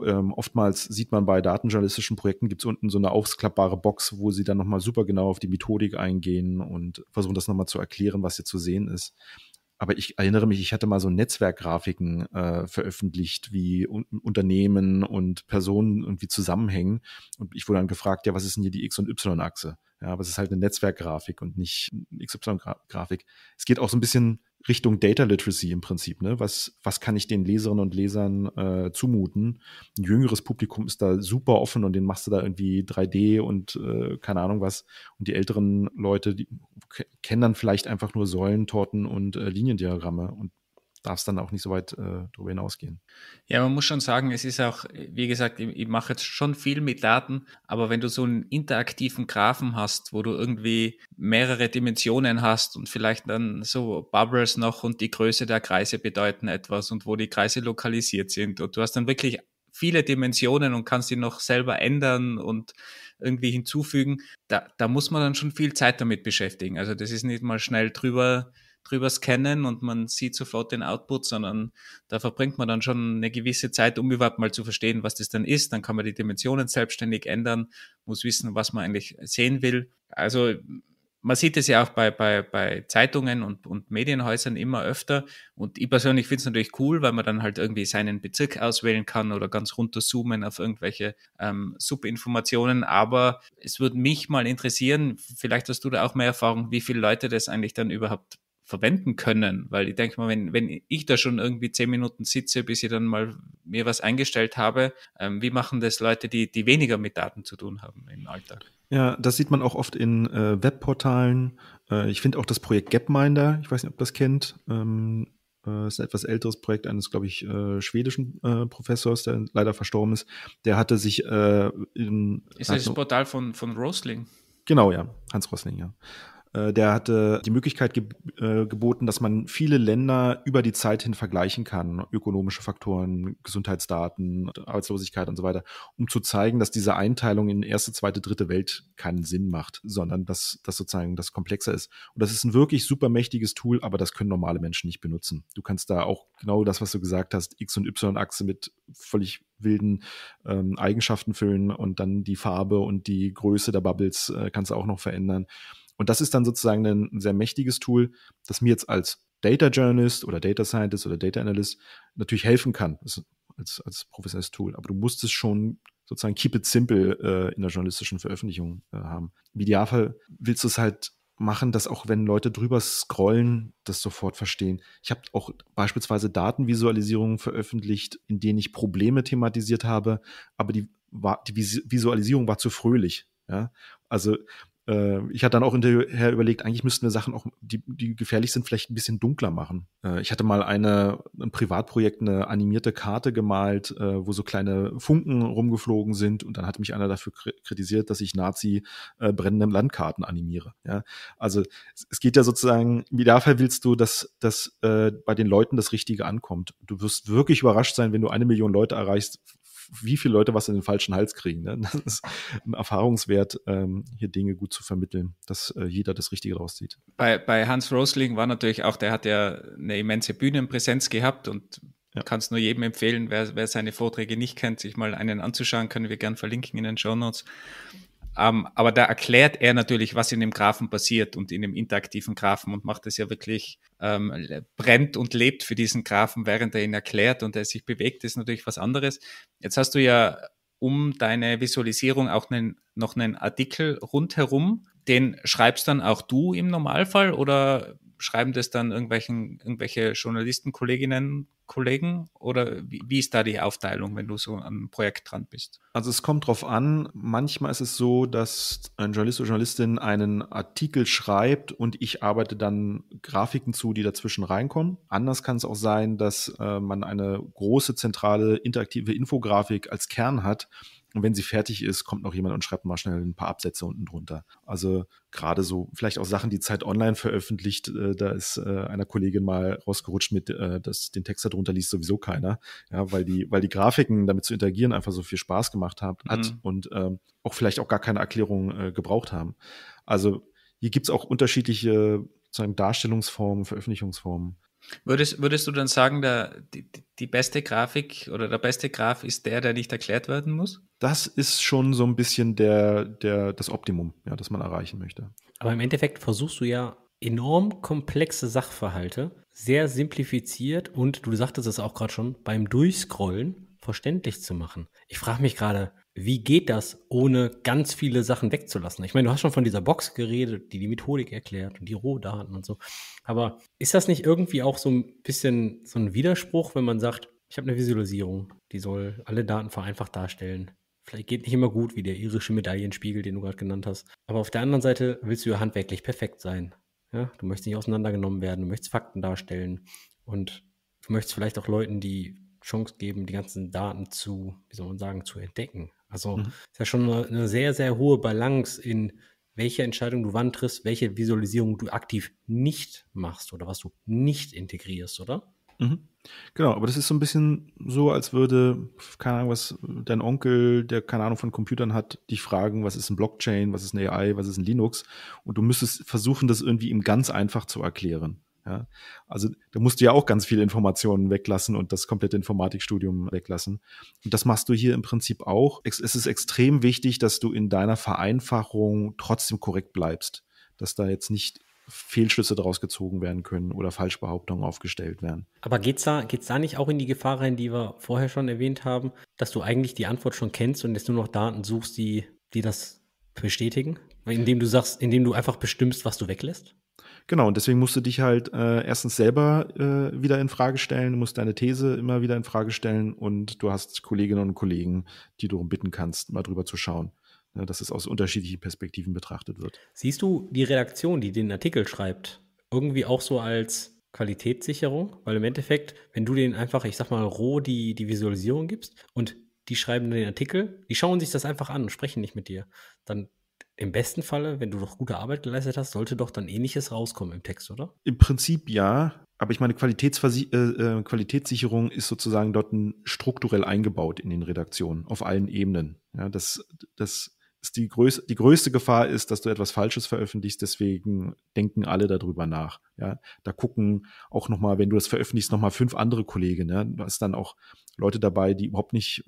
Ähm, oftmals sieht man bei datenjournalistischen Projekten gibt es unten so eine aufklappbare Box, wo sie dann nochmal super genau auf die Methodik eingehen und versuchen das nochmal zu erklären, was hier zu sehen ist aber ich erinnere mich, ich hatte mal so Netzwerkgrafiken äh, veröffentlicht, wie un Unternehmen und Personen irgendwie zusammenhängen. Und ich wurde dann gefragt, ja, was ist denn hier die X- und Y-Achse? Ja, aber es ist halt eine Netzwerkgrafik und nicht XY-Grafik. Es geht auch so ein bisschen Richtung Data Literacy im Prinzip. Ne? Was, was kann ich den Leserinnen und Lesern äh, zumuten? Ein jüngeres Publikum ist da super offen und den machst du da irgendwie 3D und äh, keine Ahnung was. Und die älteren Leute, die kennen dann vielleicht einfach nur Säulentorten und äh, Liniendiagramme und darf es dann auch nicht so weit äh, darüber hinausgehen. Ja, man muss schon sagen, es ist auch, wie gesagt, ich, ich mache jetzt schon viel mit Daten, aber wenn du so einen interaktiven Graphen hast, wo du irgendwie mehrere Dimensionen hast und vielleicht dann so Bubbles noch und die Größe der Kreise bedeuten etwas und wo die Kreise lokalisiert sind und du hast dann wirklich viele Dimensionen und kannst die noch selber ändern und irgendwie hinzufügen, da, da muss man dann schon viel Zeit damit beschäftigen. Also das ist nicht mal schnell drüber drüber scannen und man sieht sofort den Output, sondern da verbringt man dann schon eine gewisse Zeit, um überhaupt mal zu verstehen, was das dann ist. Dann kann man die Dimensionen selbstständig ändern, muss wissen, was man eigentlich sehen will. Also man sieht es ja auch bei, bei, bei Zeitungen und, und Medienhäusern immer öfter. Und ich persönlich finde es natürlich cool, weil man dann halt irgendwie seinen Bezirk auswählen kann oder ganz runterzoomen auf irgendwelche ähm, Subinformationen. Aber es würde mich mal interessieren, vielleicht hast du da auch mehr Erfahrung, wie viele Leute das eigentlich dann überhaupt verwenden können, weil ich denke mal, wenn, wenn ich da schon irgendwie zehn Minuten sitze, bis ich dann mal mir was eingestellt habe, ähm, wie machen das Leute, die, die weniger mit Daten zu tun haben im Alltag? Ja, das sieht man auch oft in äh, Webportalen. Äh, ich finde auch das Projekt Gapminder, ich weiß nicht, ob das kennt, ähm, äh, ist ein etwas älteres Projekt eines, glaube ich, äh, schwedischen äh, Professors, der leider verstorben ist. Der hatte sich äh, in, Ist das das Portal von, von Rosling? Genau, ja. Hans Rosling, ja. Äh, der hatte die Möglichkeit ge äh, geboten, dass man viele Länder über die Zeit hin vergleichen kann, ökonomische Faktoren, Gesundheitsdaten, Arbeitslosigkeit und so weiter, um zu zeigen, dass diese Einteilung in erste, zweite, dritte Welt keinen Sinn macht, sondern dass das sozusagen das komplexer ist. Und das ist ein wirklich super mächtiges Tool, aber das können normale Menschen nicht benutzen. Du kannst da auch genau das, was du gesagt hast, X- und Y-Achse mit völlig wilden ähm, Eigenschaften füllen und dann die Farbe und die Größe der Bubbles äh, kannst du auch noch verändern. Und das ist dann sozusagen ein, sehr mächtiges Tool, das mir jetzt als Data Journalist oder Data Scientist oder Data Analyst natürlich helfen kann als, als professionelles Tool. Aber du musst es schon sozusagen keep it simple äh, in der journalistischen Veröffentlichung äh, haben. Im Idealfall willst du es halt machen, dass auch wenn Leute drüber scrollen, das sofort verstehen. Ich habe auch beispielsweise Datenvisualisierungen veröffentlicht, in denen ich Probleme thematisiert habe, aber die, war, die Visualisierung war zu fröhlich. Ja? Also äh, ich hatte dann auch hinterher überlegt, eigentlich müssten wir Sachen auch, die, die gefährlich sind, vielleicht ein bisschen dunkler machen. Äh, ich hatte mal eine, ein Privatprojekt, eine animierte Karte gemalt, äh, wo so kleine Funken rumgeflogen sind und dann hat mich einer dafür kritisiert, dass ich Nazi äh, brennenden Landkarten animiere. Ja? Also es, geht ja sozusagen, im Idealfall willst du, dass, dass äh, bei den Leuten das Richtige ankommt. Du wirst wirklich überrascht sein, wenn du eine Million Leute erreichst, wie viele Leute was in den falschen Hals kriegen. Ne? Das ist ein Erfahrungswert, ähm, hier Dinge gut zu vermitteln, dass äh, jeder das Richtige rauszieht. Bei, bei Hans Rosling war natürlich auch, der hat ja eine immense Bühnenpräsenz gehabt und ja. kann es nur jedem empfehlen, wer, wer seine Vorträge nicht kennt, sich mal einen anzuschauen, können wir gerne verlinken in den Show Notes. Ähm, aber da erklärt er natürlich, was in dem Graphen passiert und in dem interaktiven Graphen und macht es ja wirklich, ähm, brennt und lebt für diesen Graphen, während er ihn erklärt und er sich bewegt, ist natürlich was anderes. Jetzt hast du ja um deine Visualisierung auch einen, noch einen Artikel rundherum. Den schreibst dann auch du im Normalfall oder schreiben das dann irgendwelchen, irgendwelche Journalisten, Kolleginnen, Kollegen? Oder wie, wie, ist da die Aufteilung, wenn du so am Projekt dran bist? Also es kommt drauf an. Manchmal ist es so, dass ein Journalist oder Journalistin einen Artikel schreibt und ich arbeite dann Grafiken zu, die dazwischen reinkommen. Anders kann es auch sein, dass äh, man eine große zentrale interaktive Infografik als Kern hat, und wenn sie fertig ist, kommt noch jemand und schreibt mal schnell ein paar Absätze unten drunter. Also gerade so, vielleicht auch Sachen, die Zeit online veröffentlicht, äh, da ist äh, einer Kollegin mal rausgerutscht mit, äh, dass den Text darunter liest sowieso keiner. Ja, weil die, weil die Grafiken damit zu interagieren einfach so viel Spaß gemacht hat, mhm. und ähm, auch vielleicht auch gar keine Erklärung äh, gebraucht haben. Also hier gibt es auch unterschiedliche sozusagen Darstellungsformen, Veröffentlichungsformen. Würdest, würdest du dann sagen, der, die, die beste Grafik oder der beste Graph ist der, der nicht erklärt werden muss? Das ist schon so ein bisschen der, der, das Optimum, ja, das man erreichen möchte. Aber im Endeffekt versuchst du ja enorm komplexe Sachverhalte sehr simplifiziert und du sagtest es auch gerade schon, beim Durchscrollen verständlich zu machen. Ich frage mich gerade, wie geht das, ohne ganz viele Sachen wegzulassen? Ich meine, du hast schon von dieser Box geredet, die die Methodik erklärt und die Rohdaten und so. Aber ist das nicht irgendwie auch so ein bisschen so ein Widerspruch, wenn man sagt, ich habe eine Visualisierung, die soll alle Daten vereinfacht darstellen? Vielleicht geht nicht immer gut, wie der irische Medaillenspiegel, den du gerade genannt hast. Aber auf der anderen Seite willst du ja handwerklich perfekt sein. Ja, du möchtest nicht auseinandergenommen werden, du möchtest Fakten darstellen und du möchtest vielleicht auch Leuten die Chance geben, die ganzen Daten zu, wie soll man sagen, zu entdecken. Also mhm. ist ja schon eine, sehr, sehr hohe Balance in welche Entscheidung du wann triffst, welche Visualisierung du aktiv nicht machst oder was du nicht integrierst, oder? Mhm. Genau, aber das ist so ein bisschen so, als würde, keine Ahnung, was dein Onkel, der keine Ahnung von Computern hat, dich fragen, was ist ein Blockchain, was ist ein AI, was ist ein Linux und du müsstest versuchen, das irgendwie ihm ganz einfach zu erklären. Ja, also da musst du ja auch ganz viele Informationen weglassen und das komplette Informatikstudium weglassen. Und das machst du hier im Prinzip auch. Es ist extrem wichtig, dass du in deiner Vereinfachung trotzdem korrekt bleibst, dass da jetzt nicht Fehlschlüsse daraus gezogen werden können oder Falschbehauptungen aufgestellt werden. Aber geht's da, geht's da nicht auch in die Gefahr rein, die wir vorher schon erwähnt haben, dass du eigentlich die Antwort schon kennst und jetzt nur noch Daten suchst, die, die das bestätigen? Indem du sagst, indem du einfach bestimmst, was du weglässt? Genau, und deswegen musst du dich halt äh, erstens selber äh, wieder in Frage stellen, du musst deine These immer wieder in Frage stellen und du hast Kolleginnen und Kollegen, die du bitten kannst, mal drüber zu schauen, ne, dass es aus unterschiedlichen Perspektiven betrachtet wird. Siehst du die Redaktion, die den Artikel schreibt, irgendwie auch so als Qualitätssicherung? Weil im Endeffekt, wenn du denen einfach, ich sag mal, roh die, die Visualisierung gibst und die schreiben den Artikel, die schauen sich das einfach an und sprechen nicht mit dir. Dann im besten Falle, wenn du doch gute Arbeit geleistet hast, sollte doch dann ähnliches rauskommen im Text, oder? Im Prinzip ja, aber ich meine, Qualitätsversi äh, äh Qualitätssicherung ist sozusagen dort ein, strukturell eingebaut in den Redaktionen auf allen Ebenen. Ja, das, das ist die, größ die größte Gefahr ist, dass du etwas Falsches veröffentlichst, deswegen denken alle darüber nach. Ja, da gucken auch nochmal, wenn du das veröffentlichst, nochmal fünf andere Kollegen. Ja, da ist dann auch Leute dabei, die überhaupt nicht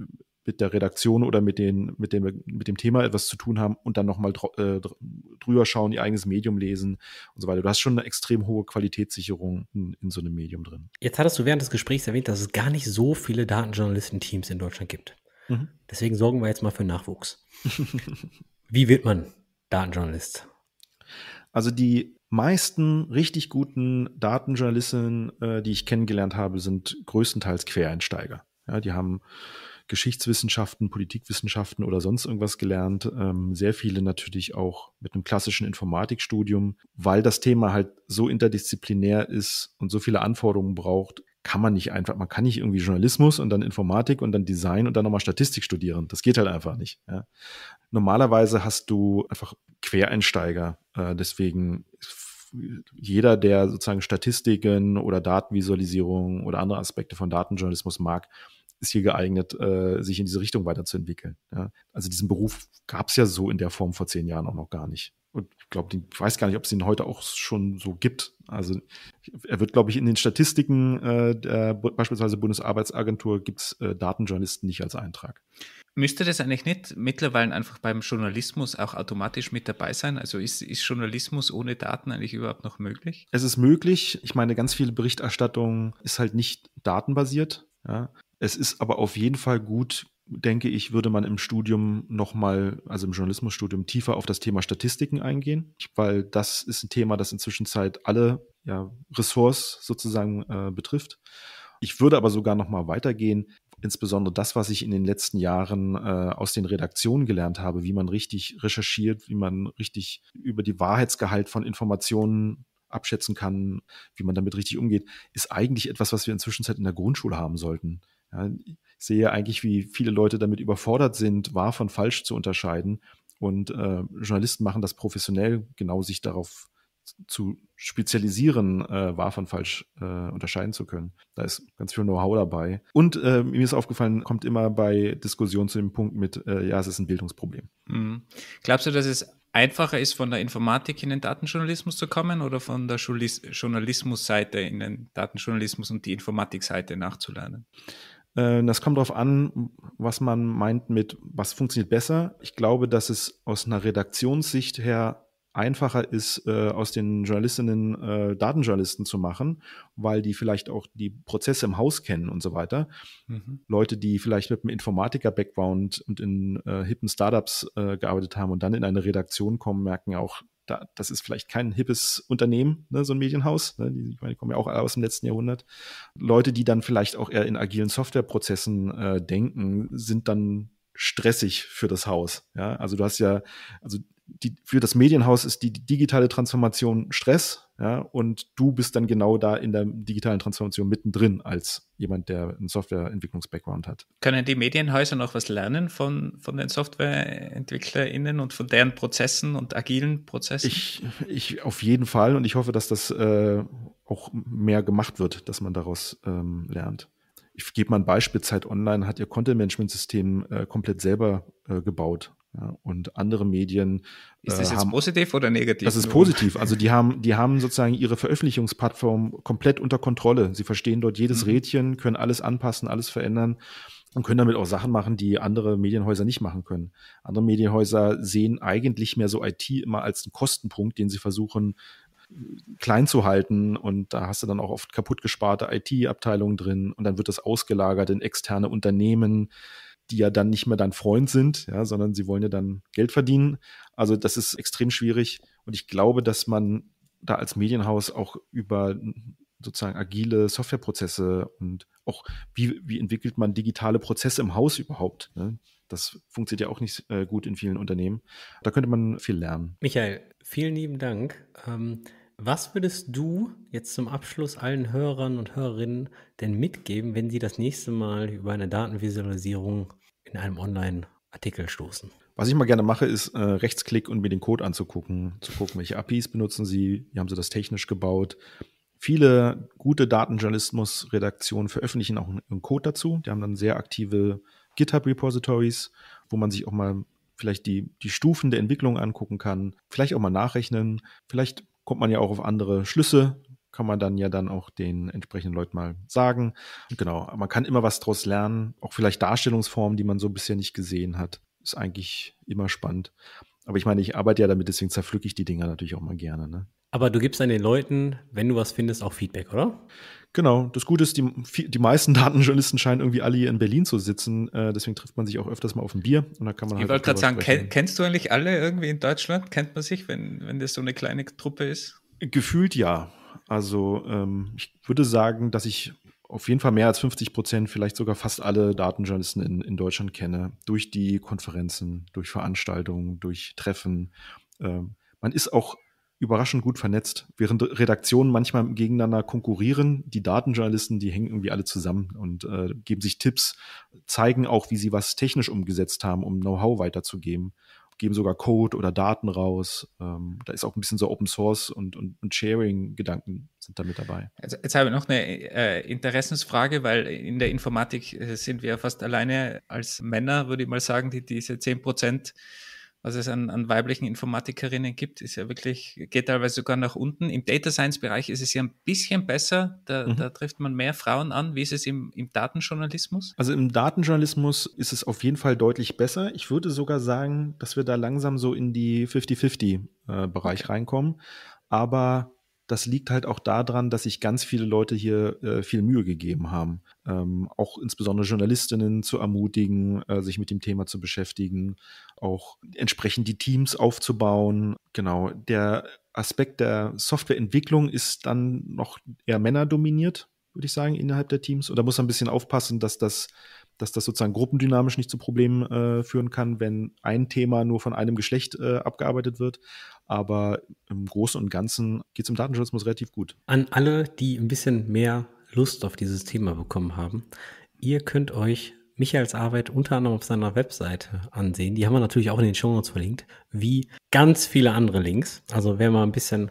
mit der Redaktion oder mit, den, mit, dem, mit dem Thema etwas zu tun haben und dann nochmal äh, dr drüber schauen, ihr eigenes Medium lesen und so weiter. Du hast schon eine extrem hohe Qualitätssicherung in, in so einem Medium drin. Jetzt hattest du während des Gesprächs erwähnt, dass es gar nicht so viele Datenjournalisten-Teams in Deutschland gibt. Mhm. Deswegen sorgen wir jetzt mal für Nachwuchs. Wie wird man Datenjournalist? Also die meisten richtig guten Datenjournalisten, äh, die ich kennengelernt habe, sind größtenteils Quereinsteiger. Ja, die haben Geschichtswissenschaften, Politikwissenschaften oder sonst irgendwas gelernt. Ähm, sehr viele natürlich auch mit einem klassischen Informatikstudium. Weil das Thema halt so interdisziplinär ist und so viele Anforderungen braucht, kann man nicht einfach, man kann nicht irgendwie Journalismus und dann Informatik und dann Design und dann nochmal Statistik studieren. Das geht halt einfach nicht. Ja. Normalerweise hast du einfach Quereinsteiger. Äh, deswegen jeder, der sozusagen Statistiken oder Datenvisualisierung oder andere Aspekte von Datenjournalismus mag, ist hier geeignet, äh, sich in diese Richtung weiterzuentwickeln. Ja? Also diesen Beruf gab es ja so in der Form vor zehn Jahren auch noch gar nicht. Und ich glaube, ich weiß gar nicht, ob es ihn heute auch schon so gibt. Also er wird, glaube ich, in den Statistiken äh, der beispielsweise Bundesarbeitsagentur gibt es äh, Datenjournalisten nicht als Eintrag. Müsste das eigentlich nicht mittlerweile einfach beim Journalismus auch automatisch mit dabei sein? Also ist, ist Journalismus ohne Daten eigentlich überhaupt noch möglich? Es ist möglich. Ich meine, ganz viel Berichterstattung ist halt nicht datenbasiert. Ja, es ist aber auf jeden Fall gut, denke ich, würde man im Studium nochmal, also im Journalismusstudium, tiefer auf das Thema Statistiken eingehen, weil das ist ein Thema, das inzwischen Zeit alle ja, Ressorts sozusagen äh, betrifft. Ich würde aber sogar nochmal weitergehen, insbesondere das, was ich in den letzten Jahren äh, aus den Redaktionen gelernt habe, wie man richtig recherchiert, wie man richtig über die Wahrheitsgehalt von Informationen abschätzen kann, wie man damit richtig umgeht, ist eigentlich etwas, was wir inzwischen in der Grundschule haben sollten. Ja, ich sehe eigentlich, wie viele Leute damit überfordert sind, wahr von falsch zu unterscheiden. Und äh, Journalisten machen das professionell, genau sich darauf zu spezialisieren, äh, wahr von falsch äh, unterscheiden zu können. Da ist ganz viel Know-how dabei. Und äh, mir ist aufgefallen, kommt immer bei Diskussionen zu dem Punkt mit, äh, ja, es ist ein Bildungsproblem. Mhm. Glaubst du, dass es einfacher ist, von der Informatik in den Datenjournalismus zu kommen oder von der Journalismusseite in den Datenjournalismus und die Informatikseite nachzulernen? Äh, das kommt darauf an, was man meint mit, was funktioniert besser. Ich glaube, dass es aus einer Redaktionssicht her einfacher ist, äh, aus den Journalistinnen äh, Datenjournalisten zu machen, weil die vielleicht auch die Prozesse im Haus kennen und so weiter. Mhm. Leute, die vielleicht mit einem Informatiker-Background und in äh, hippen Startups gearbeitet haben und dann in eine Redaktion kommen, merken auch, da, das ist vielleicht kein hippes Unternehmen, ne, so ein Medienhaus. Ne, die, ich meine, die kommen ja auch aus dem letzten Jahrhundert. Leute, die dann vielleicht auch eher in agilen Softwareprozessen äh, denken, sind dann stressig für das Haus. Ja, also du hast ja, also die, für das Medienhaus ist die, die digitale Transformation Stress, ja, und du bist dann genau da in der digitalen Transformation mittendrin als jemand, der einen Softwareentwicklungs-Background hat. Können die Medienhäuser noch was lernen von, von den SoftwareentwicklerInnen und von deren Prozessen und agilen Prozessen? Ich, ich auf jeden Fall und ich hoffe, dass das äh, auch mehr gemacht wird, dass man daraus ähm, lernt. Ich gebe mal ein Beispiel. Zeit Online hat ihr Content-Management-System äh, komplett selber äh, gebaut ja, und andere Medien. Ist äh, das äh, haben, jetzt positiv oder negativ? Das ist positiv. Also die haben, die haben sozusagen ihre Veröffentlichungsplattform komplett unter Kontrolle. Sie verstehen dort jedes mhm. Rädchen, können alles anpassen, alles verändern und können damit auch Sachen machen, die andere Medienhäuser nicht machen können. Andere Medienhäuser sehen eigentlich mehr so IT immer als einen Kostenpunkt, den sie versuchen klein zu halten und da hast du dann auch oft kaputt gesparte IT-Abteilungen drin und dann wird das ausgelagert in externe Unternehmen die ja dann nicht mehr dein Freund sind, ja, sondern sie wollen ja dann Geld verdienen. Also das ist extrem schwierig und ich glaube, dass man da als Medienhaus auch über sozusagen agile Softwareprozesse und auch wie, wie entwickelt man digitale Prozesse im Haus überhaupt. Ne? Das funktioniert ja auch nicht äh, gut in vielen Unternehmen. Da könnte man viel lernen. Michael, vielen lieben Dank. Ähm, was würdest du jetzt zum Abschluss allen Hörern und Hörerinnen denn mitgeben, wenn sie das nächste Mal über eine Datenvisualisierung in einem Online-Artikel stoßen. Was ich mal gerne mache, ist äh, Rechtsklick und mir den Code anzugucken, zu gucken, welche APIs benutzen sie, wie haben sie das technisch gebaut. Viele gute Datenjournalismus-Redaktionen veröffentlichen auch einen Code dazu. Die haben dann sehr aktive GitHub-Repositories, wo man sich auch mal vielleicht die, die Stufen der Entwicklung angucken kann, vielleicht auch mal nachrechnen, vielleicht kommt man ja auch auf andere Schlüsse kann man dann ja dann auch den entsprechenden Leuten mal sagen. genau, man kann immer was draus lernen, auch vielleicht Darstellungsformen, die man so bisher nicht gesehen hat. Ist eigentlich immer spannend. Aber ich meine, ich arbeite ja damit, deswegen zerpflücke ich die Dinger natürlich auch mal gerne. Ne? Aber du gibst dann den Leuten, wenn du was findest, auch Feedback, oder? Genau. Das Gute ist, die, die meisten Datenjournalisten scheinen irgendwie alle hier in Berlin zu sitzen. Äh, deswegen trifft man sich auch öfters mal auf ein Bier und dann kann man ich halt. Ich wollte gerade sagen, kenn, kennst du eigentlich alle irgendwie in Deutschland? Kennt man sich, wenn, wenn das so eine kleine Truppe ist? Gefühlt ja. Also ähm, ich würde sagen, dass ich auf jeden Fall mehr als 50 Prozent, vielleicht sogar fast alle Datenjournalisten in, in Deutschland kenne, durch die Konferenzen, durch Veranstaltungen, durch Treffen. Ähm, man ist auch überraschend gut vernetzt, während Redaktionen manchmal gegeneinander konkurrieren. Die Datenjournalisten, die hängen irgendwie alle zusammen und äh, geben sich Tipps, zeigen auch, wie sie was technisch umgesetzt haben, um Know-how weiterzugeben geben sogar Code oder Daten raus. Ähm, da ist auch ein bisschen so Open Source und, und, und Sharing-Gedanken sind da mit dabei. Also jetzt habe ich noch eine äh, Interessensfrage, weil in der Informatik äh, sind wir fast alleine als Männer, würde ich mal sagen, die diese 10 Prozent was es an, an, weiblichen Informatikerinnen gibt, ist ja wirklich, geht teilweise sogar nach unten. Im Data Science Bereich ist es ja ein bisschen besser, da, mhm. da trifft man mehr Frauen an. Wie ist es im, im, Datenjournalismus? Also im Datenjournalismus ist es auf jeden Fall deutlich besser. Ich würde sogar sagen, dass wir da langsam so in die 50-50-Bereich äh, reinkommen. Aber das liegt halt auch daran, dass sich ganz viele Leute hier äh, viel Mühe gegeben haben. Ähm, auch insbesondere Journalistinnen zu ermutigen, äh, sich mit dem Thema zu beschäftigen, auch entsprechend die Teams aufzubauen. Genau, der Aspekt der Softwareentwicklung ist dann noch eher männerdominiert, würde ich sagen, innerhalb der Teams. Und da muss man ein bisschen aufpassen, dass das dass das sozusagen gruppendynamisch nicht zu Problemen äh, führen kann, wenn ein Thema nur von einem Geschlecht äh, abgearbeitet wird. Aber im Großen und Ganzen geht es im Datenschutz relativ gut. An alle, die ein bisschen mehr Lust auf dieses Thema bekommen haben, ihr könnt euch Michaels Arbeit unter anderem auf seiner Webseite ansehen. Die haben wir natürlich auch in den Show Notes verlinkt, wie ganz viele andere Links. Also wer mal ein bisschen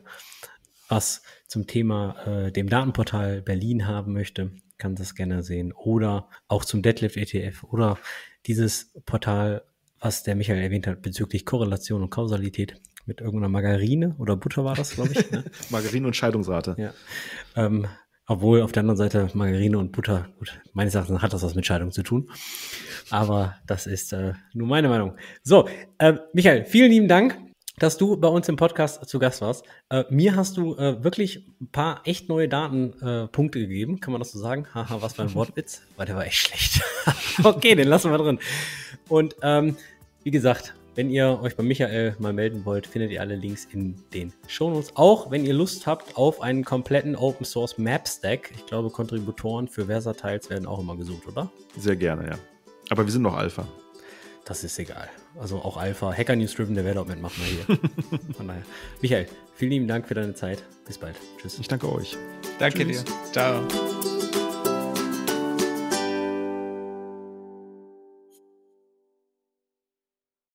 was zum Thema äh, dem Datenportal Berlin haben möchte, kann das gerne sehen. Oder auch zum Deadlift e ETF oder dieses Portal, was der Michael erwähnt hat, bezüglich Korrelation und Kausalität mit irgendeiner Margarine oder Butter war das, glaube ich. Ne? Margarine und Scheidungsrate. Ja. Ähm, obwohl auf der anderen Seite Margarine und Butter, gut, meines Erachtens hat das was mit Scheidung zu tun. Aber das ist äh, nur meine Meinung. So, äh, Michael, vielen lieben Dank dass du bei uns im Podcast zu Gast warst. Äh, mir hast du äh, wirklich ein paar echt neue Datenpunkte äh, gegeben, kann man das so sagen? Haha, was für ein Wortwitz, weil der war echt schlecht. okay, den lassen wir drin. Und ähm, wie gesagt, wenn ihr euch bei Michael mal melden wollt, findet ihr alle Links in den Shownotes. Auch wenn ihr Lust habt auf einen kompletten Open Source Map Stack. Ich glaube, Kontributoren für Versatiles werden auch immer gesucht, oder? Sehr gerne, ja. Aber wir sind noch Alpha das ist egal. Also auch Alpha, Hacker News Driven Development machen wir hier. Von daher. Michael, vielen lieben Dank für deine Zeit. Bis bald. Tschüss. Ich danke euch. Danke Tschüss. dir. Ciao.